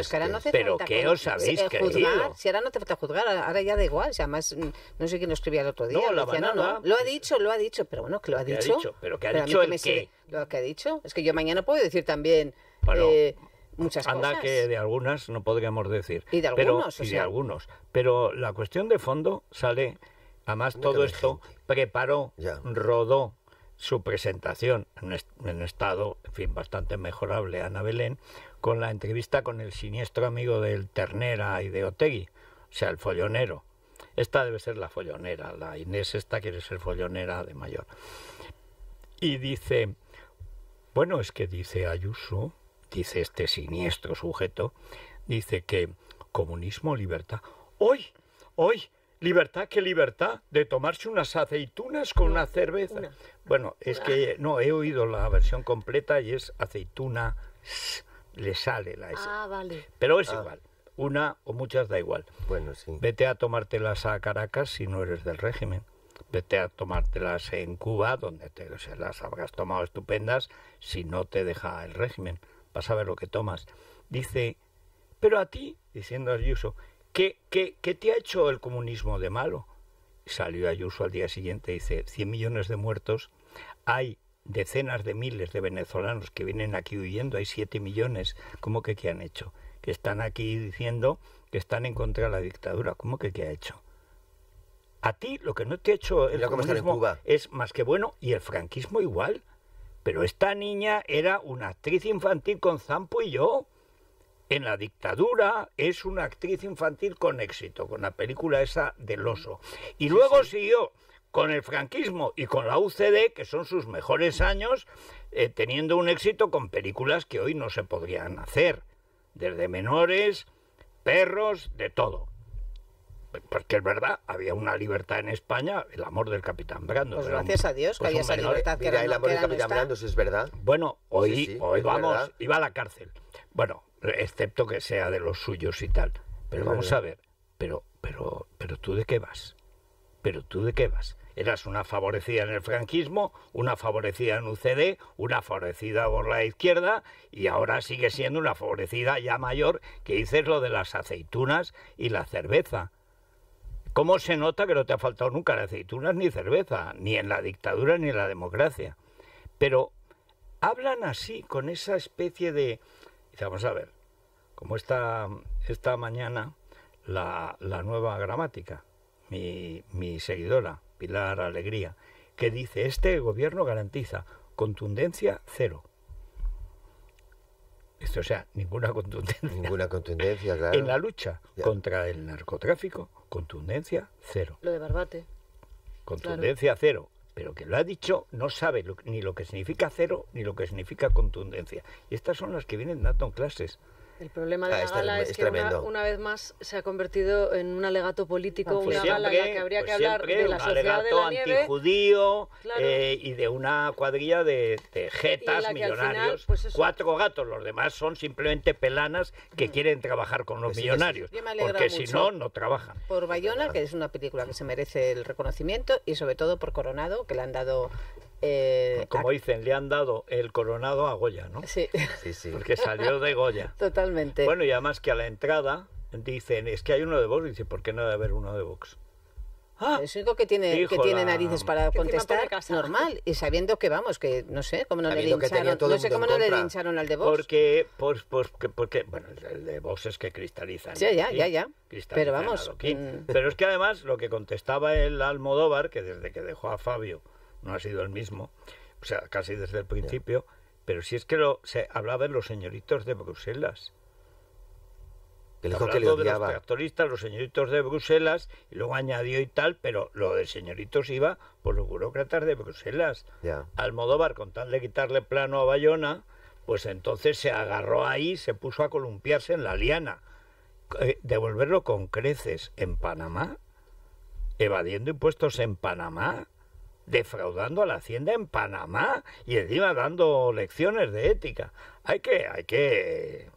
que qué os habéis eh, creído. Si ahora no te falta juzgar, ahora ya da igual. además, mm, no sé quién lo escribía el otro día. No, lo ha dicho, lo ha dicho, pero bueno, que lo ha dicho. Ha dicho pero qué ha dicho el qué. lo que ha dicho. Es que yo mañana puedo decir también. muchas eh, cosas. muchas anda cosas. que de algunas no podríamos decir. Y de algunos, y de algunos. Pero la cuestión de fondo sale, además todo esto preparó, rodó, su presentación en, estado, en fin, bastante mejorable, Ana Belén, con la entrevista con el siniestro amigo del Ternera y de Otegui, o sea, el follonero. Esta debe ser la follonera, la Inés esta quiere ser follonera de mayor. Y dice, bueno, es que dice Ayuso, dice este siniestro sujeto, dice que comunismo, libertad, hoy, hoy, Libertad, qué libertad de tomarse unas aceitunas con una cerveza. Bueno, es que no, he oído la versión completa y es aceituna, le sale la S. Ah, vale. Pero es ah. igual, una o muchas da igual. Bueno, sí. Vete a tomártelas a Caracas si no eres del régimen. Vete a tomártelas en Cuba, donde te las habrás tomado estupendas, si no te deja el régimen. Vas a ver lo que tomas. Dice, pero a ti, diciendo Ayuso, ¿Qué, te ha hecho el comunismo de malo? Salió Ayuso al día siguiente y dice, 100 millones de muertos, hay decenas de miles de venezolanos que vienen aquí huyendo, hay 7 millones, ¿cómo que qué han hecho? Que están aquí diciendo que están en contra de la dictadura, ¿cómo que qué ha hecho? A ti lo que no te ha hecho el comunismo es más que bueno y el franquismo igual. Pero esta niña era una actriz infantil con Zampo y yo en la dictadura es una actriz infantil con éxito, con la película esa del oso. Y luego siguió con el franquismo y con la UCD, que son sus mejores años, eh, teniendo un éxito con películas que hoy no se podrían hacer, desde menores, perros, de todo. Porque es verdad, había una libertad en España, el amor del Capitán Brando. Pues gracias a Dios que pues había esa libertad. Que era el amor del Capitán es verdad. Bueno, hoy, hoy vamos, iba a la cárcel. Bueno, excepto que sea de los suyos y tal. Pero vamos a ver, pero, pero, pero tú de qué vas? Pero tú de qué vas? Eras una favorecida en el franquismo, una favorecida en UCD, una favorecida por la izquierda y ahora sigue siendo una favorecida ya mayor que dices lo de las aceitunas y la cerveza. ¿Cómo se nota que no te ha faltado nunca las aceitunas ni cerveza, ni en la dictadura ni en la democracia? Pero hablan así, con esa especie de, vamos a ver, como esta, esta mañana la, nueva gramática, mi, seguidora, Pilar Alegría, que dice, este gobierno garantiza contundencia cero. Esto, o sea, ninguna contundencia. Ninguna contundencia, En la lucha contra el narcotráfico, contundencia cero. Lo de Barbate. Contundencia cero pero que lo ha dicho no sabe ni lo que significa cero ni lo que significa contundencia. Y estas son las que vienen dando clases. El problema de ah, la gala es, que una, vez más se ha convertido en un alegato político, pues una que habría que hablar de la sociedad antijudío eh, y de una cuadrilla de, jetas millonarios. Pues cuatro gatos, los demás son simplemente pelanas que mm. quieren trabajar con los pues millonarios, porque si no, no trabajan. Por Bayona, que es una película que se merece el reconocimiento, y sobre todo por Coronado, que le han dado eh, como dicen, le han dado el coronado a Goya, ¿no? Sí. sí, sí. Porque salió de Goya. Totalmente. Bueno, y además que a la entrada dicen, es que hay uno de Vox, dice, ¿por qué no debe haber uno de Vox? ¡Ah! es único que tiene, que tiene narices para contestar normal y sabiendo que vamos, que no sé cómo no le hincharon al de Vox. Porque, pues, pues, porque, bueno, el de Vox es que cristaliza Sí, ya, ya, ya. Pero vamos. Mm. Pero es que además lo que contestaba el Almodóvar, que desde que dejó a Fabio no ha sido el mismo, o sea, casi desde el principio, pero si es que lo, se hablaba de los señoritos de Bruselas. Hablaba de los tractoristas, los señoritos de Bruselas, y luego añadió y tal, pero lo de señoritos iba por los burócratas de Bruselas. Almodóvar, con tal de quitarle plano a Bayona, pues entonces se agarró ahí, se puso a columpiarse en la liana. Eh, devolverlo con creces en Panamá, evadiendo impuestos en Panamá, defraudando a la Hacienda en Panamá y encima dando lecciones de ética. Hay que, hay que.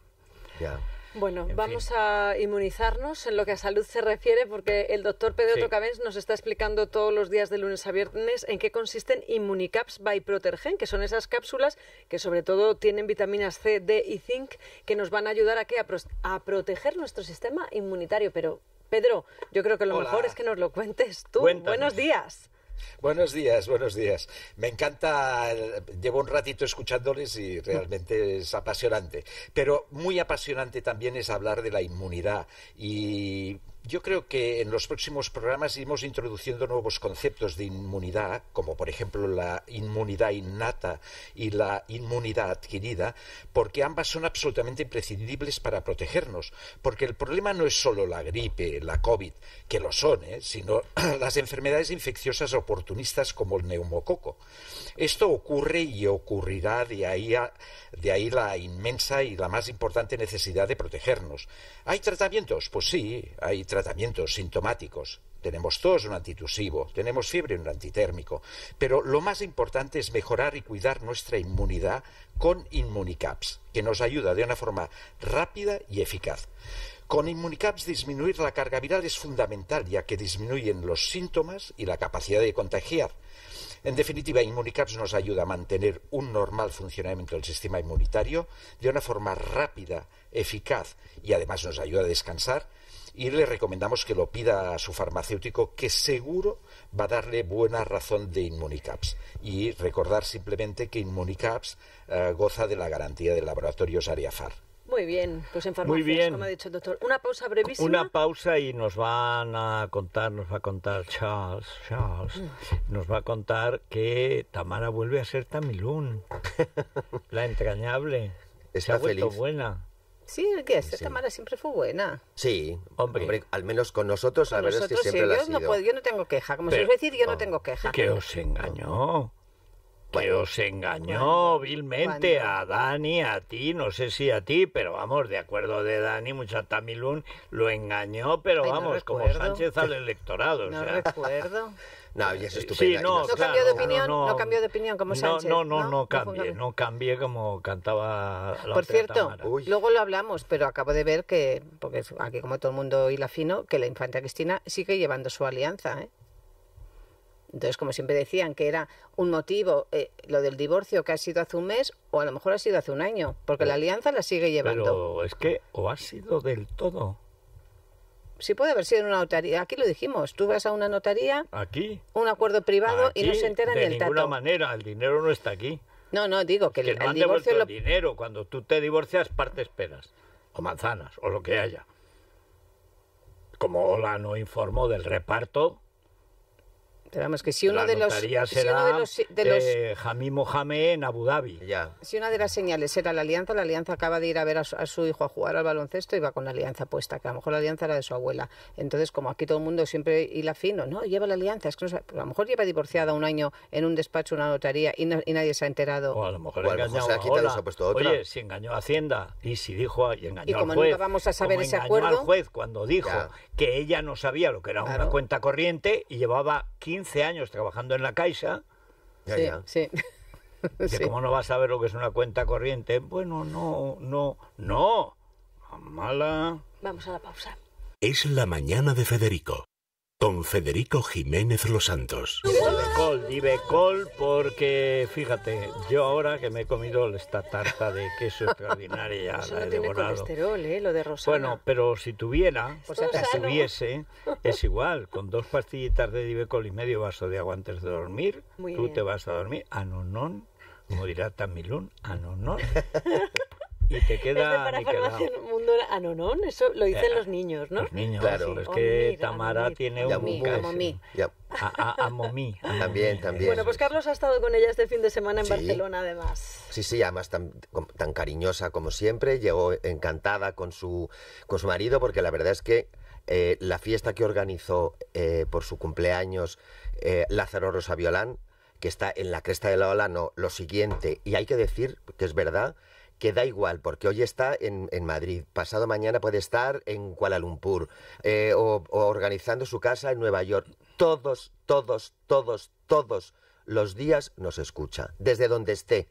Ya. Bueno, vamos a inmunizarnos en lo que a salud se refiere, porque el doctor Pedro sí. nos está explicando todos los días de lunes a viernes en qué consisten Inmunicaps by Protergen, que son esas cápsulas que sobre todo tienen vitaminas C, D y zinc que nos van a ayudar a, a, proteger nuestro sistema inmunitario. Pero, Pedro, yo creo que lo mejor es que nos lo cuentes tú. Buenos días. Buenos días, buenos días. Me encanta, llevo un ratito escuchándoles y realmente es apasionante. Pero muy apasionante también es hablar de la inmunidad y yo creo que en los próximos programas iremos introduciendo nuevos conceptos de inmunidad, como por ejemplo la inmunidad innata y la inmunidad adquirida, porque ambas son absolutamente imprescindibles para protegernos. Porque el problema no es solo la gripe, la COVID, que lo son, ¿eh? sino las enfermedades infecciosas oportunistas como el neumococo. Esto ocurre y ocurrirá de ahí, de ahí la inmensa y la más importante necesidad de protegernos. ¿Hay tratamientos? Pues sí, hay tratamientos sintomáticos. Tenemos todos un antitusivo, tenemos fiebre, un antitérmico. Pero lo más importante es mejorar y cuidar nuestra inmunidad con Inmunicaps, que nos ayuda de una forma rápida y eficaz. Con Inmunicaps disminuir la carga viral es fundamental, ya que disminuyen los síntomas y la capacidad de contagiar. En definitiva, Inmunicaps nos ayuda a mantener un normal funcionamiento del sistema inmunitario de una forma rápida, eficaz y además nos ayuda a descansar. Y le recomendamos que lo pida a su farmacéutico, que seguro va a darle buena razón de Inmunicaps. Y recordar simplemente que Inmunicaps eh, goza de la garantía de laboratorios Ariafar. Muy bien, pues en farmacias, Muy bien. como ha dicho el doctor. Una pausa brevísima. Una pausa y nos van a contar, nos va a contar Charles, Charles, mm. nos va a contar que Tamara vuelve a ser Tamilún, la entrañable. Está Se ha buena. Sí, que es Tamara siempre fue buena. Sí, Hombre. al menos con nosotros, la verdad es que siempre la ha yo no no tengo queja. Como se suele decir, yo no oh, tengo queja. Que os engañó. Pues pero se engañó vilmente a Dani, a ti, no sé si a ti, pero vamos, de acuerdo de Dani, mucha tamilun lo engañó, pero vamos, como Sánchez al electorado. No recuerdo. No, y es estupendo. no, cambió de opinión, no, cambió de opinión como Sánchez. No, no, no, no, cambie, no cambie como cantaba la Por cierto, luego lo hablamos, pero acabo de ver que, porque aquí como todo el mundo la fino, que la infanta Cristina sigue llevando su alianza, ¿eh? Entonces, como siempre decían, que era un motivo eh, lo del divorcio que ha sido hace un mes o a lo mejor ha sido hace un año, porque la eh, alianza la sigue llevando. Pero es que o ha sido del todo. Sí puede haber sido en una notaría. Aquí lo dijimos. Tú vas a una notaría, aquí, un acuerdo privado y no se enteran del tato. De ninguna manera, el dinero no está aquí. No, no, digo que, el, no divorcio lo... el dinero cuando tú te divorcias partes peras o manzanas o lo que haya. Como Ola no informó del reparto, Esperamos que si uno de los, será, si uno de los, de eh, Mohamed en Abu Dhabi. Ya. Si una de las señales era la alianza, la alianza acaba de ir a ver a su, hijo a jugar al baloncesto y va con la alianza puesta, que a lo mejor la alianza era de su abuela. Entonces, como aquí todo el mundo siempre Y la fino, no, lleva la alianza, es que pues a lo mejor lleva divorciada un año en un despacho, una notaría y, nadie se ha enterado. O a lo mejor, se ha se ha puesto otra. Oye, si engañó a Hacienda y si dijo y engañó y como al juez, vamos a saber ese acuerdo. al juez cuando dijo que ella no sabía lo que era una cuenta corriente y llevaba 15 15 años trabajando en la Caixa. sí, sí. cómo no vas a ver lo que es una cuenta corriente. Bueno, no, no, no. Mala. Vamos a la pausa. Es la mañana de Federico. ...con Federico Jiménez Los Santos. Divecol, Divecol, porque fíjate, yo ahora que me he comido esta tarta de queso extraordinaria, la he no tiene colesterol, ¿eh? Lo de Rosana. Bueno, pero si tuviera, si tuviese, es igual, con dos pastillitas de col y medio vaso de agua antes de dormir, tú te vas a dormir, anonón, como dirá Tamilún, anonón. y te queda, mundo ah, eso lo dicen los niños, ¿no? Los niños, claro. Es oh, que Tamara tiene un... A, a También, también. Bueno, pues Carlos ha estado con ella este fin de semana en Barcelona, además. Sí, sí, además tan, tan cariñosa como siempre. Llegó encantada con su, con su marido, porque la verdad es que eh, la fiesta que organizó eh, por su cumpleaños eh, Lázaro Rosa Violán, que está en la cresta de la ola, lo siguiente, y hay que decir que es verdad, que da igual, porque hoy está en, Madrid, pasado mañana puede estar en Kuala Lumpur eh, o organizando su casa en Nueva York. Todos, todos, todos, todos los días nos escucha, desde donde esté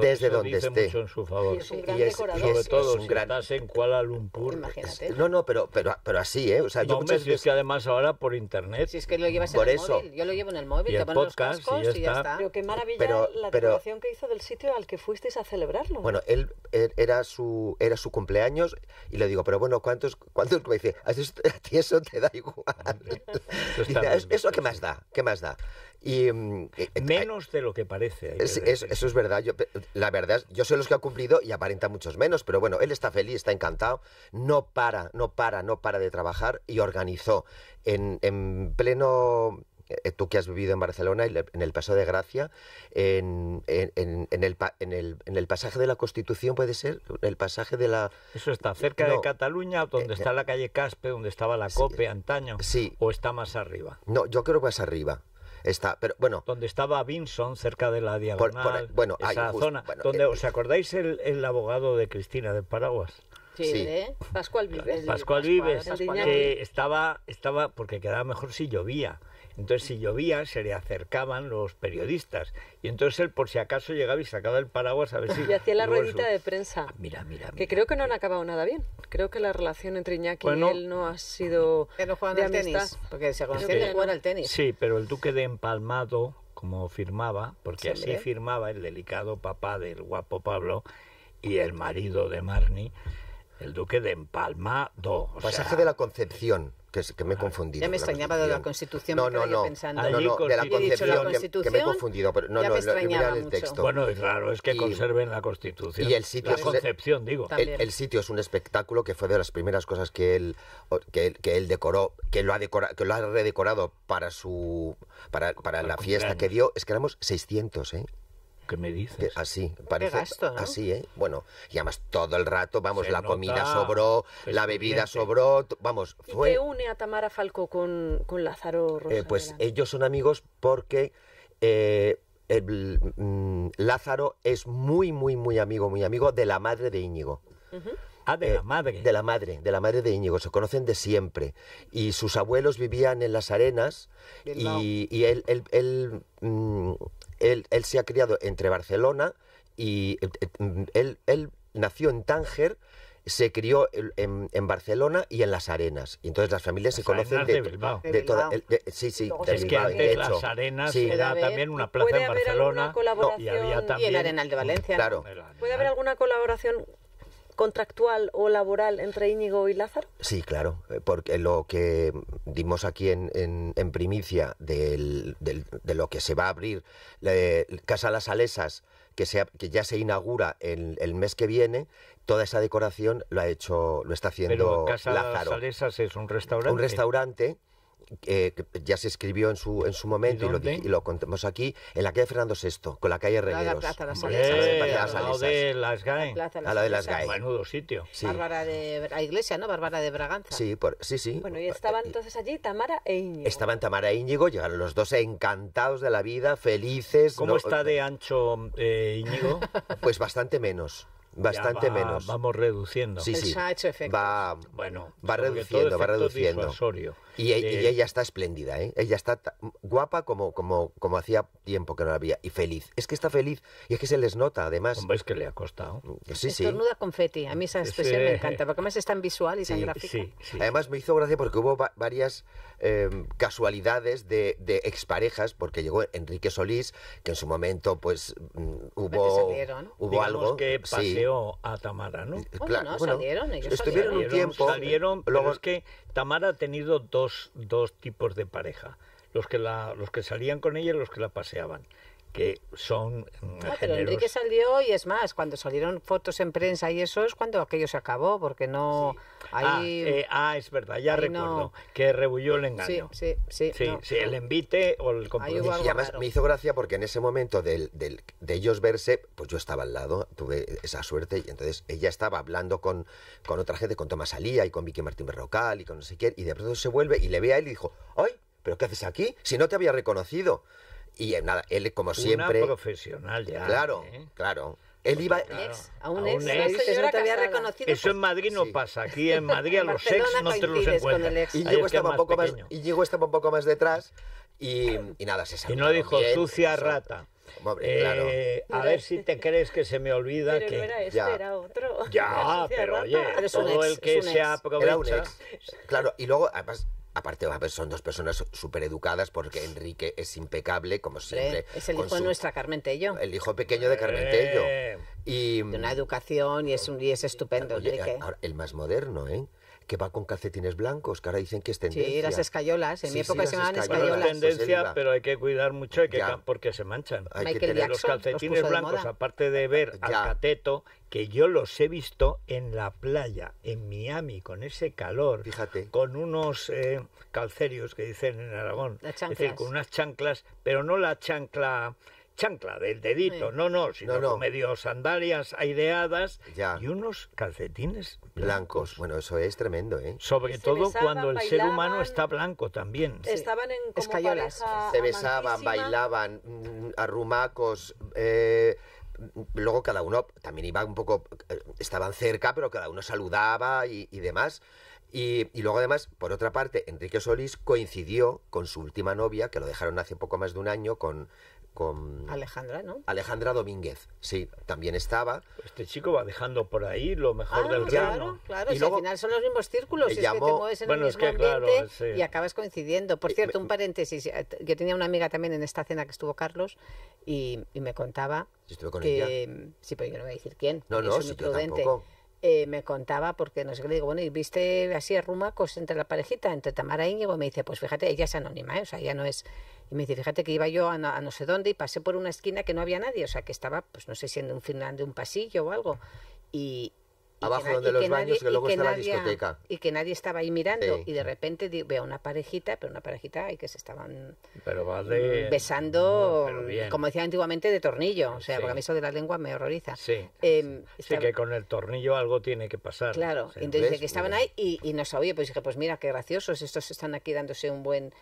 desde eso donde dice esté. Mucho en su favor. es un y es, y Sobre todo un si estás en Kuala Lumpur. Pues Imagínate. No, no, pero, pero, así, ¿eh? O sea, no, yo es que además ahora por internet. Si es que lo llevas por en el eso. Yo lo llevo en el móvil, y te el los cascos y ya, y ya, está. Pero qué maravilla pero, la decoración que hizo del sitio al que fuisteis a celebrarlo. Bueno, él, era su era su cumpleaños y le digo, pero bueno, ¿cuántos? cuántos me dice, a ti eso te da igual. Dice, eso, ¿qué más da? ¿Qué más da? Mm, eh, eh, menos de lo que parece. eso es verdad. Yo, la verdad, yo soy los que ha cumplido y aparenta muchos menos, pero bueno, él está feliz, está encantado, no para, no para, no para de trabajar y organizó en, pleno eh, tú que has vivido en Barcelona, en el Paso de Gracia, en, en, en, el, en, el, pasaje de la Constitución, ¿puede ser? El pasaje de la... Eso está cerca de Cataluña, donde está la calle Caspe, donde estaba la COPE antaño, sí. o está más arriba. No, yo creo que más arriba está, pero bueno. Donde estaba Vinson, cerca de la diagonal. bueno, esa zona. donde, eh, ¿Os acordáis el, el abogado de Cristina de Paraguas? Sí, ¿eh? Pascual Vives. Pascual Vives, estaba, estaba, porque quedaba mejor si llovía. Entonces, si llovía, se le acercaban los periodistas. Y entonces él, por si acaso, llegaba y sacaba el paraguas a ver si. Y hacía la ruedita de prensa. Ah, mira, mira, Que creo que no han acabado nada bien. Creo que la relación entre Iñaki y él no ha sido. no juegan de tenis. Porque tenis. Sí, pero el duque de Empalmado, como firmaba, porque así firmaba el delicado papá del guapo Pablo y el marido de Marni, el duque de Empalmado. Pasaje de la Concepción que, me he confundido. Ya me extrañaba de la Constitución. No, no, no, pensando. de la Concepción, que, me he confundido. Pero no, ya no, me el texto. Bueno, es raro es que conserven la Constitución. Y el sitio la e- Concepción, digo. El, sitio es un espectáculo que fue de las primeras cosas que él, que, él, que él decoró, que lo ha decorado, que lo ha redecorado para su para, para la fiesta que dio. Es que éramos 600, ¿eh? ¿Qué me dices? así, parece. Así, ¿eh? Bueno, y además todo el rato, vamos, la comida sobró, la bebida sobró, vamos, fue. ¿Y qué une a Tamara Falco con, Lázaro eh, Rosa? pues ellos son amigos porque. Eh, mm, Lázaro es muy, muy, muy amigo, muy amigo de la madre de Íñigo. Ah, de la eh, madre. De la madre, de la madre de Íñigo. Se conocen de siempre. Y sus abuelos vivían en las arenas y, él, mm, él, él se ha criado entre Barcelona y eh, él, él nació en Tánger se crió en, Barcelona y en Las Arenas. Y entonces las familias se conocen de, de, Bilbao. de, de toda, sí, sí, de es Bilbao, que antes Las Arenas sí. era también una plaza en Barcelona. No, y, había también, y, el Arenal de Valencia. Claro. ¿Puede haber alguna colaboración contractual o laboral entre Íñigo y Lázaro? Sí, claro, eh, porque lo que dimos aquí en, primicia de lo que se va a abrir, Casa Las Alesas, que, que, ya se inaugura el, el, mes que viene, toda esa decoración lo ha hecho, lo está haciendo Pero Casa Las Alesas es un restaurante. Un restaurante eh, que ya se escribió en su, en su momento y, lo, y contamos aquí, en la calle Fernando VI, con la calle Regueros. La, la la de las a La de las GAE. Menudo sitio. de la iglesia, ¿no? Bárbara de Braganza. Sí, sí, sí. Bueno, y eh, estaban eh, entonces allí Tamara e Íñigo. Estaban Tamara e Íñigo, llegaron los dos encantados de la vida, felices. ¿Cómo está de ancho Íñigo? Pues bastante menos bastante menos. Vamos reduciendo. Sí, sí. va, bueno, va reduciendo, va reduciendo. Y, ella está espléndida, ¿eh? Ella está guapa como, como, hacía tiempo que no la había. Y feliz. Es que está feliz. Y es que se les nota, además. es que le ha costado? Sí, Estornuda confeti. A mí esa expresión me encanta. Porque además es tan visual y sí, tan gráfica. Además me hizo gracia porque hubo varias em, casualidades de, exparejas. Porque llegó Enrique Solís, que en su momento pues mm, hubo, hubo algo. que paseó a Tamara, ¿no? Eh, claro, no, salieron. Ellos estuvieron salieron, un tiempo. Salieron, pero luego... es que Tamara ha tenido dos, dos tipos de pareja, los que, la, los que salían con ella y los que la paseaban que son pero Enrique salió y es más, cuando salieron fotos en prensa y eso es cuando aquello se acabó, porque no... Ah, eh, ah, es verdad, ya recuerdo, que rebulló el engaño. Sí, sí, sí. el envite o el compromiso. Y además me hizo gracia porque en ese momento de ellos verse, pues yo estaba al lado, tuve esa suerte, y entonces ella estaba hablando con, con otra gente, con Tomás Alía y con Vicky Martín Berrocal y con no sé quién, y de pronto se vuelve y le ve a él y dijo, ¡ay! ¿Pero qué haces aquí? Si no te había reconocido. Y nada, él como siempre... Una profesional ya. Claro, ¿eh? claro. Pues él iba a un ex, a un ex. Eso, te había reconocido Eso en Madrid no pasa. Aquí en Madrid a los ex no te los encuentras. Y llegó estaba, un poco más, un poco más detrás y, nada, se salió. Y no dijo sucia rata. Eh, a ver si te crees que se me olvida que. No era este, ya. era otro. Ya, pero oye, todo el que se ha Era un Claro, y luego, además, aparte a ver, son dos personas súper educadas porque Enrique es impecable, como siempre. es el hijo de nuestra Carmentello. El hijo pequeño de Carmentello. y, de una mm, educación y es, un, y es estupendo, Enrique. el más moderno, ¿eh? que va con calcetines blancos, que ahora dicen que es tendencia. Sí, las escayolas, en mi época se llamaban escayolas. tendencia, pues pero hay que cuidar mucho porque se manchan. Hay que tener los calcetines blancos, aparte de ver a cateto, que yo los he visto en la playa, en Miami, con ese calor, Fíjate. con unos eh, calcerios que dicen en Aragón, decir, con unas chanclas, pero no la chancla chancla, del dedito, no, no, sino medio sandalias aireadas y unos calcetines blancos. Bueno, eso es tremendo, ¿eh? Sobre todo cuando el ser humano está blanco también. Estaban en como Escayolas. Se besaban, bailaban, mm, arrumacos. Eh, luego cada uno también iba un poco, eh, estaban cerca, pero cada uno saludaba y, demás. Y, y, luego además, por otra parte, Enrique Solís coincidió con su última novia, que lo dejaron hace poco más de un año, con con... Alejandra, ¿no? Alejandra Domínguez, sí, también estaba. Este chico va dejando por ahí lo mejor ah, del claro, Claro, y al final son los mismos círculos, si es que te mueves en el mismo ambiente y acabas coincidiendo. Por cierto, un paréntesis, eh, yo tenía una amiga también en esta cena que estuvo Carlos y, me contaba... que, Sí, pero yo no voy a decir quién. No, no, si yo eh, me contaba, porque no sé qué, le digo, bueno, ¿y viste así arrumacos entre la parejita, entre Tamara y e Íñigo? Me dice, pues fíjate, ella es anónima, ¿eh? o sea, ya no es... Y me dice, fíjate que iba yo a no, sé dónde y pasé por una esquina que no había nadie, o sea, que estaba, pues no sé siendo un final de un pasillo o algo. Y, abajo donde los baños que luego está la discoteca. Y que nadie estaba ahí mirando y de repente veo una parejita, pero una parejita y que se estaban mm, besando, como decía antiguamente, de tornillo. O sea, porque a mí eso de la lengua me horroriza. Sí, em, que con el tornillo algo tiene que pasar. Claro, entonces que estaban ahí y, no sabía. pues dije, pues mira, qué graciosos, estos están aquí dándose un buen...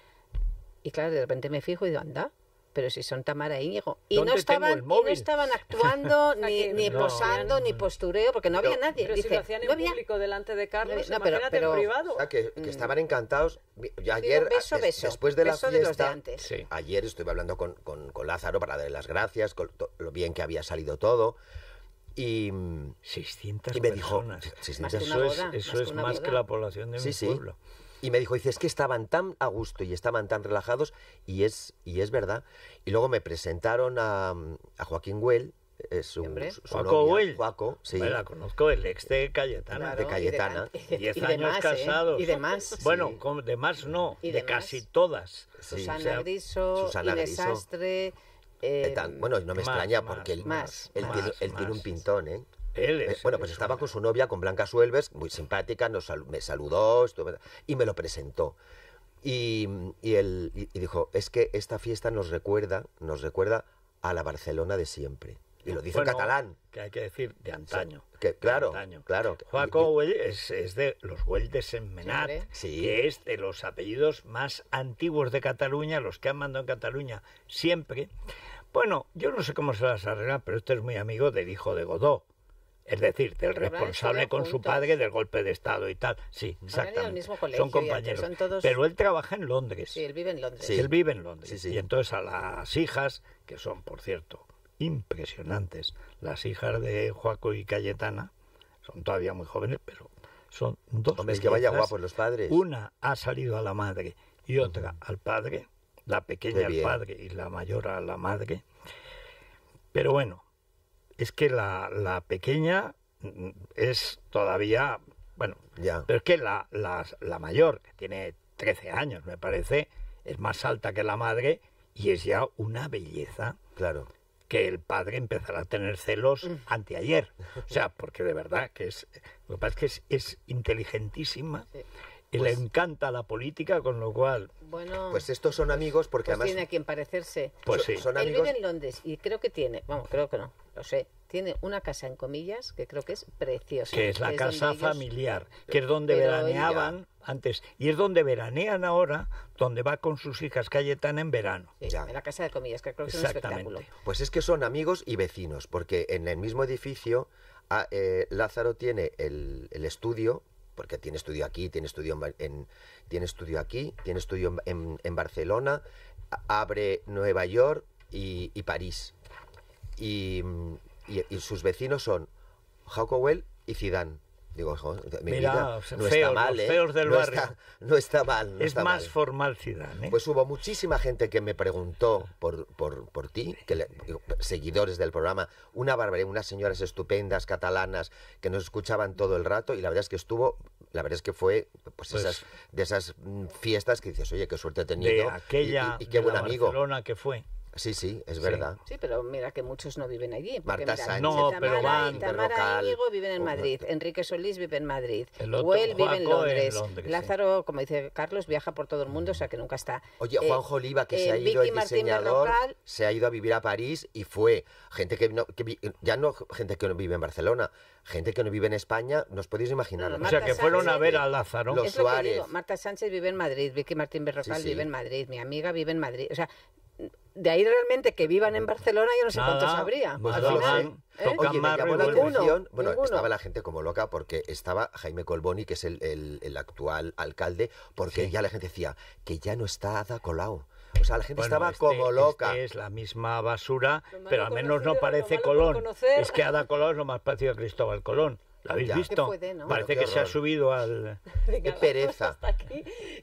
Y claro, de repente me fijo y digo, anda, pero si son Tamara e Íñigo. Y no estaban, y no estaban actuando, ni, posando, ni postureo, porque no había nadie. Pero Dice, si lo hacían en había... público delante de Carlos, no, pero, en privado. que, mm. estaban encantados. Yo ayer, después de la fiesta, ayer estuve hablando con, con, Lázaro para darle las gracias, con lo bien que había salido todo. Y, 600 y me personas. dijo, 600. Eso, es, eso más es más, que la población de mi pueblo. Y me dijo, dice, es que estaban tan a gusto y estaban tan relajados, y es, y es verdad. Y luego me presentaron a, a Joaquín Güell, es eh, un Joaco. sí. la conozco, el ex de Cayetana. de Cayetana. Y y ¿eh? casados. y demás Bueno, de más no, ¿Y de, casi todas. Susana Griso, Desastre. Eh, bueno, no me extraña porque él, tiene, él tiene, un pintón, ¿eh? Eh, bueno, pues estaba con su novia, con Blanca Suelves, muy simpática, nos, me saludó y me lo presentó. Y, él, y, dijo, es que esta fiesta nos recuerda, nos recuerda a la Barcelona de siempre. Y lo dice en catalán. Que hay que decir de antaño. claro, claro. es, de los Hueldes en Menat, sí. es de los apellidos más antiguos de Cataluña, los que han mandado en Cataluña siempre. Bueno, yo no sé cómo se las arregla, pero este es muy amigo del hijo de Godó, es decir, del responsable con su padre del golpe de Estado y tal. Sí, exactamente. son compañeros. todos... Pero él trabaja en Londres. Sí, él vive en Londres. Sí. Él vive en Londres. y entonces a las hijas, que son, por cierto, impresionantes, las hijas de Joaco y Cayetana, son todavía muy jóvenes, pero son dos. Hombre, que vaya guapos los padres. Una ha salido a la madre y otra al padre, la pequeña al padre y la mayor a la madre. Pero bueno, es que la, pequeña mm, es todavía, bueno, ya. pero es que la, mayor, que tiene 13 años, me parece, es más alta que la madre y es ya una belleza. Claro. Que el padre empezará a tener celos mm. anteayer. O sea, porque de verdad que es. Lo que pasa es que es, es inteligentísima y le pues encanta la política, con lo cual. Bueno. Pues estos son amigos porque pues además. Tiene a quien parecerse. Pues sí. Son amigos... Él vive en Londres y creo que tiene, vamos, creo que no, lo sé. Tiene una casa en comillas que creo que es preciosa. Que es la casa familiar, que es donde veraneaban antes. Y es donde veranean ahora, donde va con sus hijas Cayetana en verano. en la casa de comillas, que creo que es un espectáculo. Pues es que son amigos y vecinos, porque en el mismo edificio ah, eh, Lázaro tiene el, estudio porque tiene estudio aquí, tiene estudio en, tiene estudio aquí, tiene estudio en, Barcelona, abre Nueva York y, París. Y, sus vecinos son Hawkowell y Zidane. Digo, Mira, no está mal, feos del mal. es más formal ciudad, ¿eh? Pues hubo muchísima gente que me preguntó por, por, ti, que seguidores del programa, una barbaridad, unas señoras estupendas catalanas que nos escuchaban todo el rato y la verdad es que estuvo, la verdad es que fue pues, pues esas, de esas mm, fiestas que dices, oye, qué suerte he tenido aquella, y, qué buen amigo. Barcelona que fue. Sí, sí, es verdad. Sí, pero mira que muchos no viven allí. Marta Sánchez, no, Tamara, pero van, viven en Madrid, Enrique Solís vive en Madrid, Huel vive en Londres, Lázaro, como dice Carlos, viaja por todo el mundo, o sea que nunca está. Oye, eh, Juanjo Oliva, que se eh, ha ido el diseñador, se ha ido a vivir a París y fue gente que, no, ya no gente que no vive en Barcelona, gente que no vive en España, nos podéis imaginar. o sea, que fueron a ver a Lázaro. Los Marta Sánchez vive en Madrid, Vicky Martín Berrocal vive en Madrid, mi amiga vive en Madrid. O sea, de ahí realmente que vivan en ah. Barcelona yo no sé cuántos ah, habría. Pues ¿eh? bueno, estaba la gente como loca porque estaba Jaime Colboni, que es el, actual alcalde, porque ya la gente decía que ya no está Ada Colau. O sea, la gente estaba este como loca. es la misma basura, pero al menos no parece Colón. Es que Ada Colau es lo más parecido a Cristóbal Colón. ¿Lo habéis visto? Parece que se ha subido al... pereza.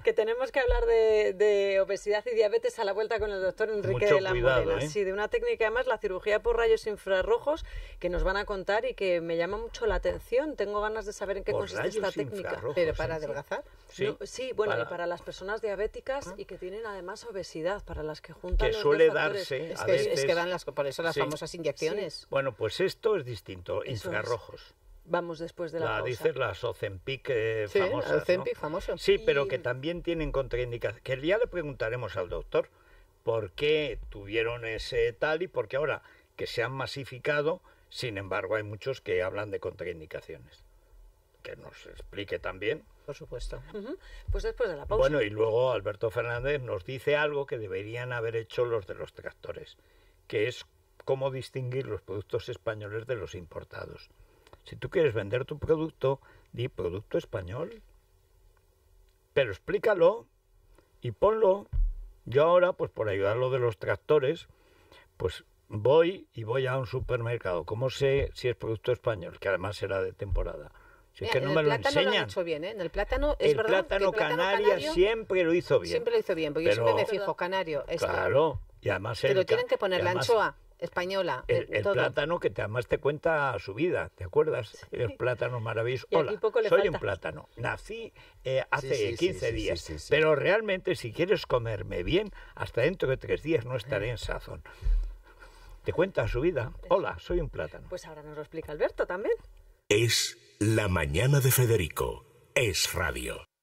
que tenemos que hablar de, obesidad y diabetes a la vuelta con el doctor Enrique de la Morena. ¿eh? Sí, de una técnica además, la cirugía por rayos infrarrojos, que nos van a contar y que me llama mucho la atención. Tengo ganas de saber en qué consiste esta técnica. ¿Pero para adelgazar? Sí, bueno, para... las personas diabéticas ah. y que tienen además obesidad, para las que juntan... Que suele darse... Es veces... es que, dan las, por eso las famosas inyecciones. Bueno, pues esto es distinto, infrarrojos vamos después de la, la Dices las Ozempic eh, sí, famosas, Sí, pero que también tienen contraindicaciones. Que ya le preguntaremos al doctor por qué tuvieron ese tal y por qué ahora que se han masificado, sin embargo, hay muchos que hablan de contraindicaciones. Que nos explique también. Por supuesto. Pues después de la pausa. Bueno, y luego Alberto Fernández nos dice algo que deberían haber hecho los de los tractores, que es cómo distinguir los productos españoles de los importados. Si tú quieres vender tu producto, di producto español. Pero explícalo y ponlo. Yo ahora, pues por ayudarlo de los tractores, pues voy y voy a un supermercado. ¿Cómo sé si es producto español? Que además será de temporada. Si es que no en el me lo plátano enseñan. lo hecho bien, ¿eh? En el plátano, es verdad. el plátano canaria siempre lo hizo bien. Siempre lo hizo bien, porque yo siempre me fijo, canario. Claro, y además... Pero tienen que poner la anchoa española. El, plátano que además te cuenta su vida, ¿te acuerdas? El plátano maravilloso. Hola, soy un plátano. Nací eh, hace 15 días, pero realmente si quieres comerme bien, hasta dentro de tres días no mm. estaré en sazón. Te cuenta su vida. Hola, soy un plátano. Pues ahora nos lo explica Alberto también. Es la mañana de Federico. Es radio.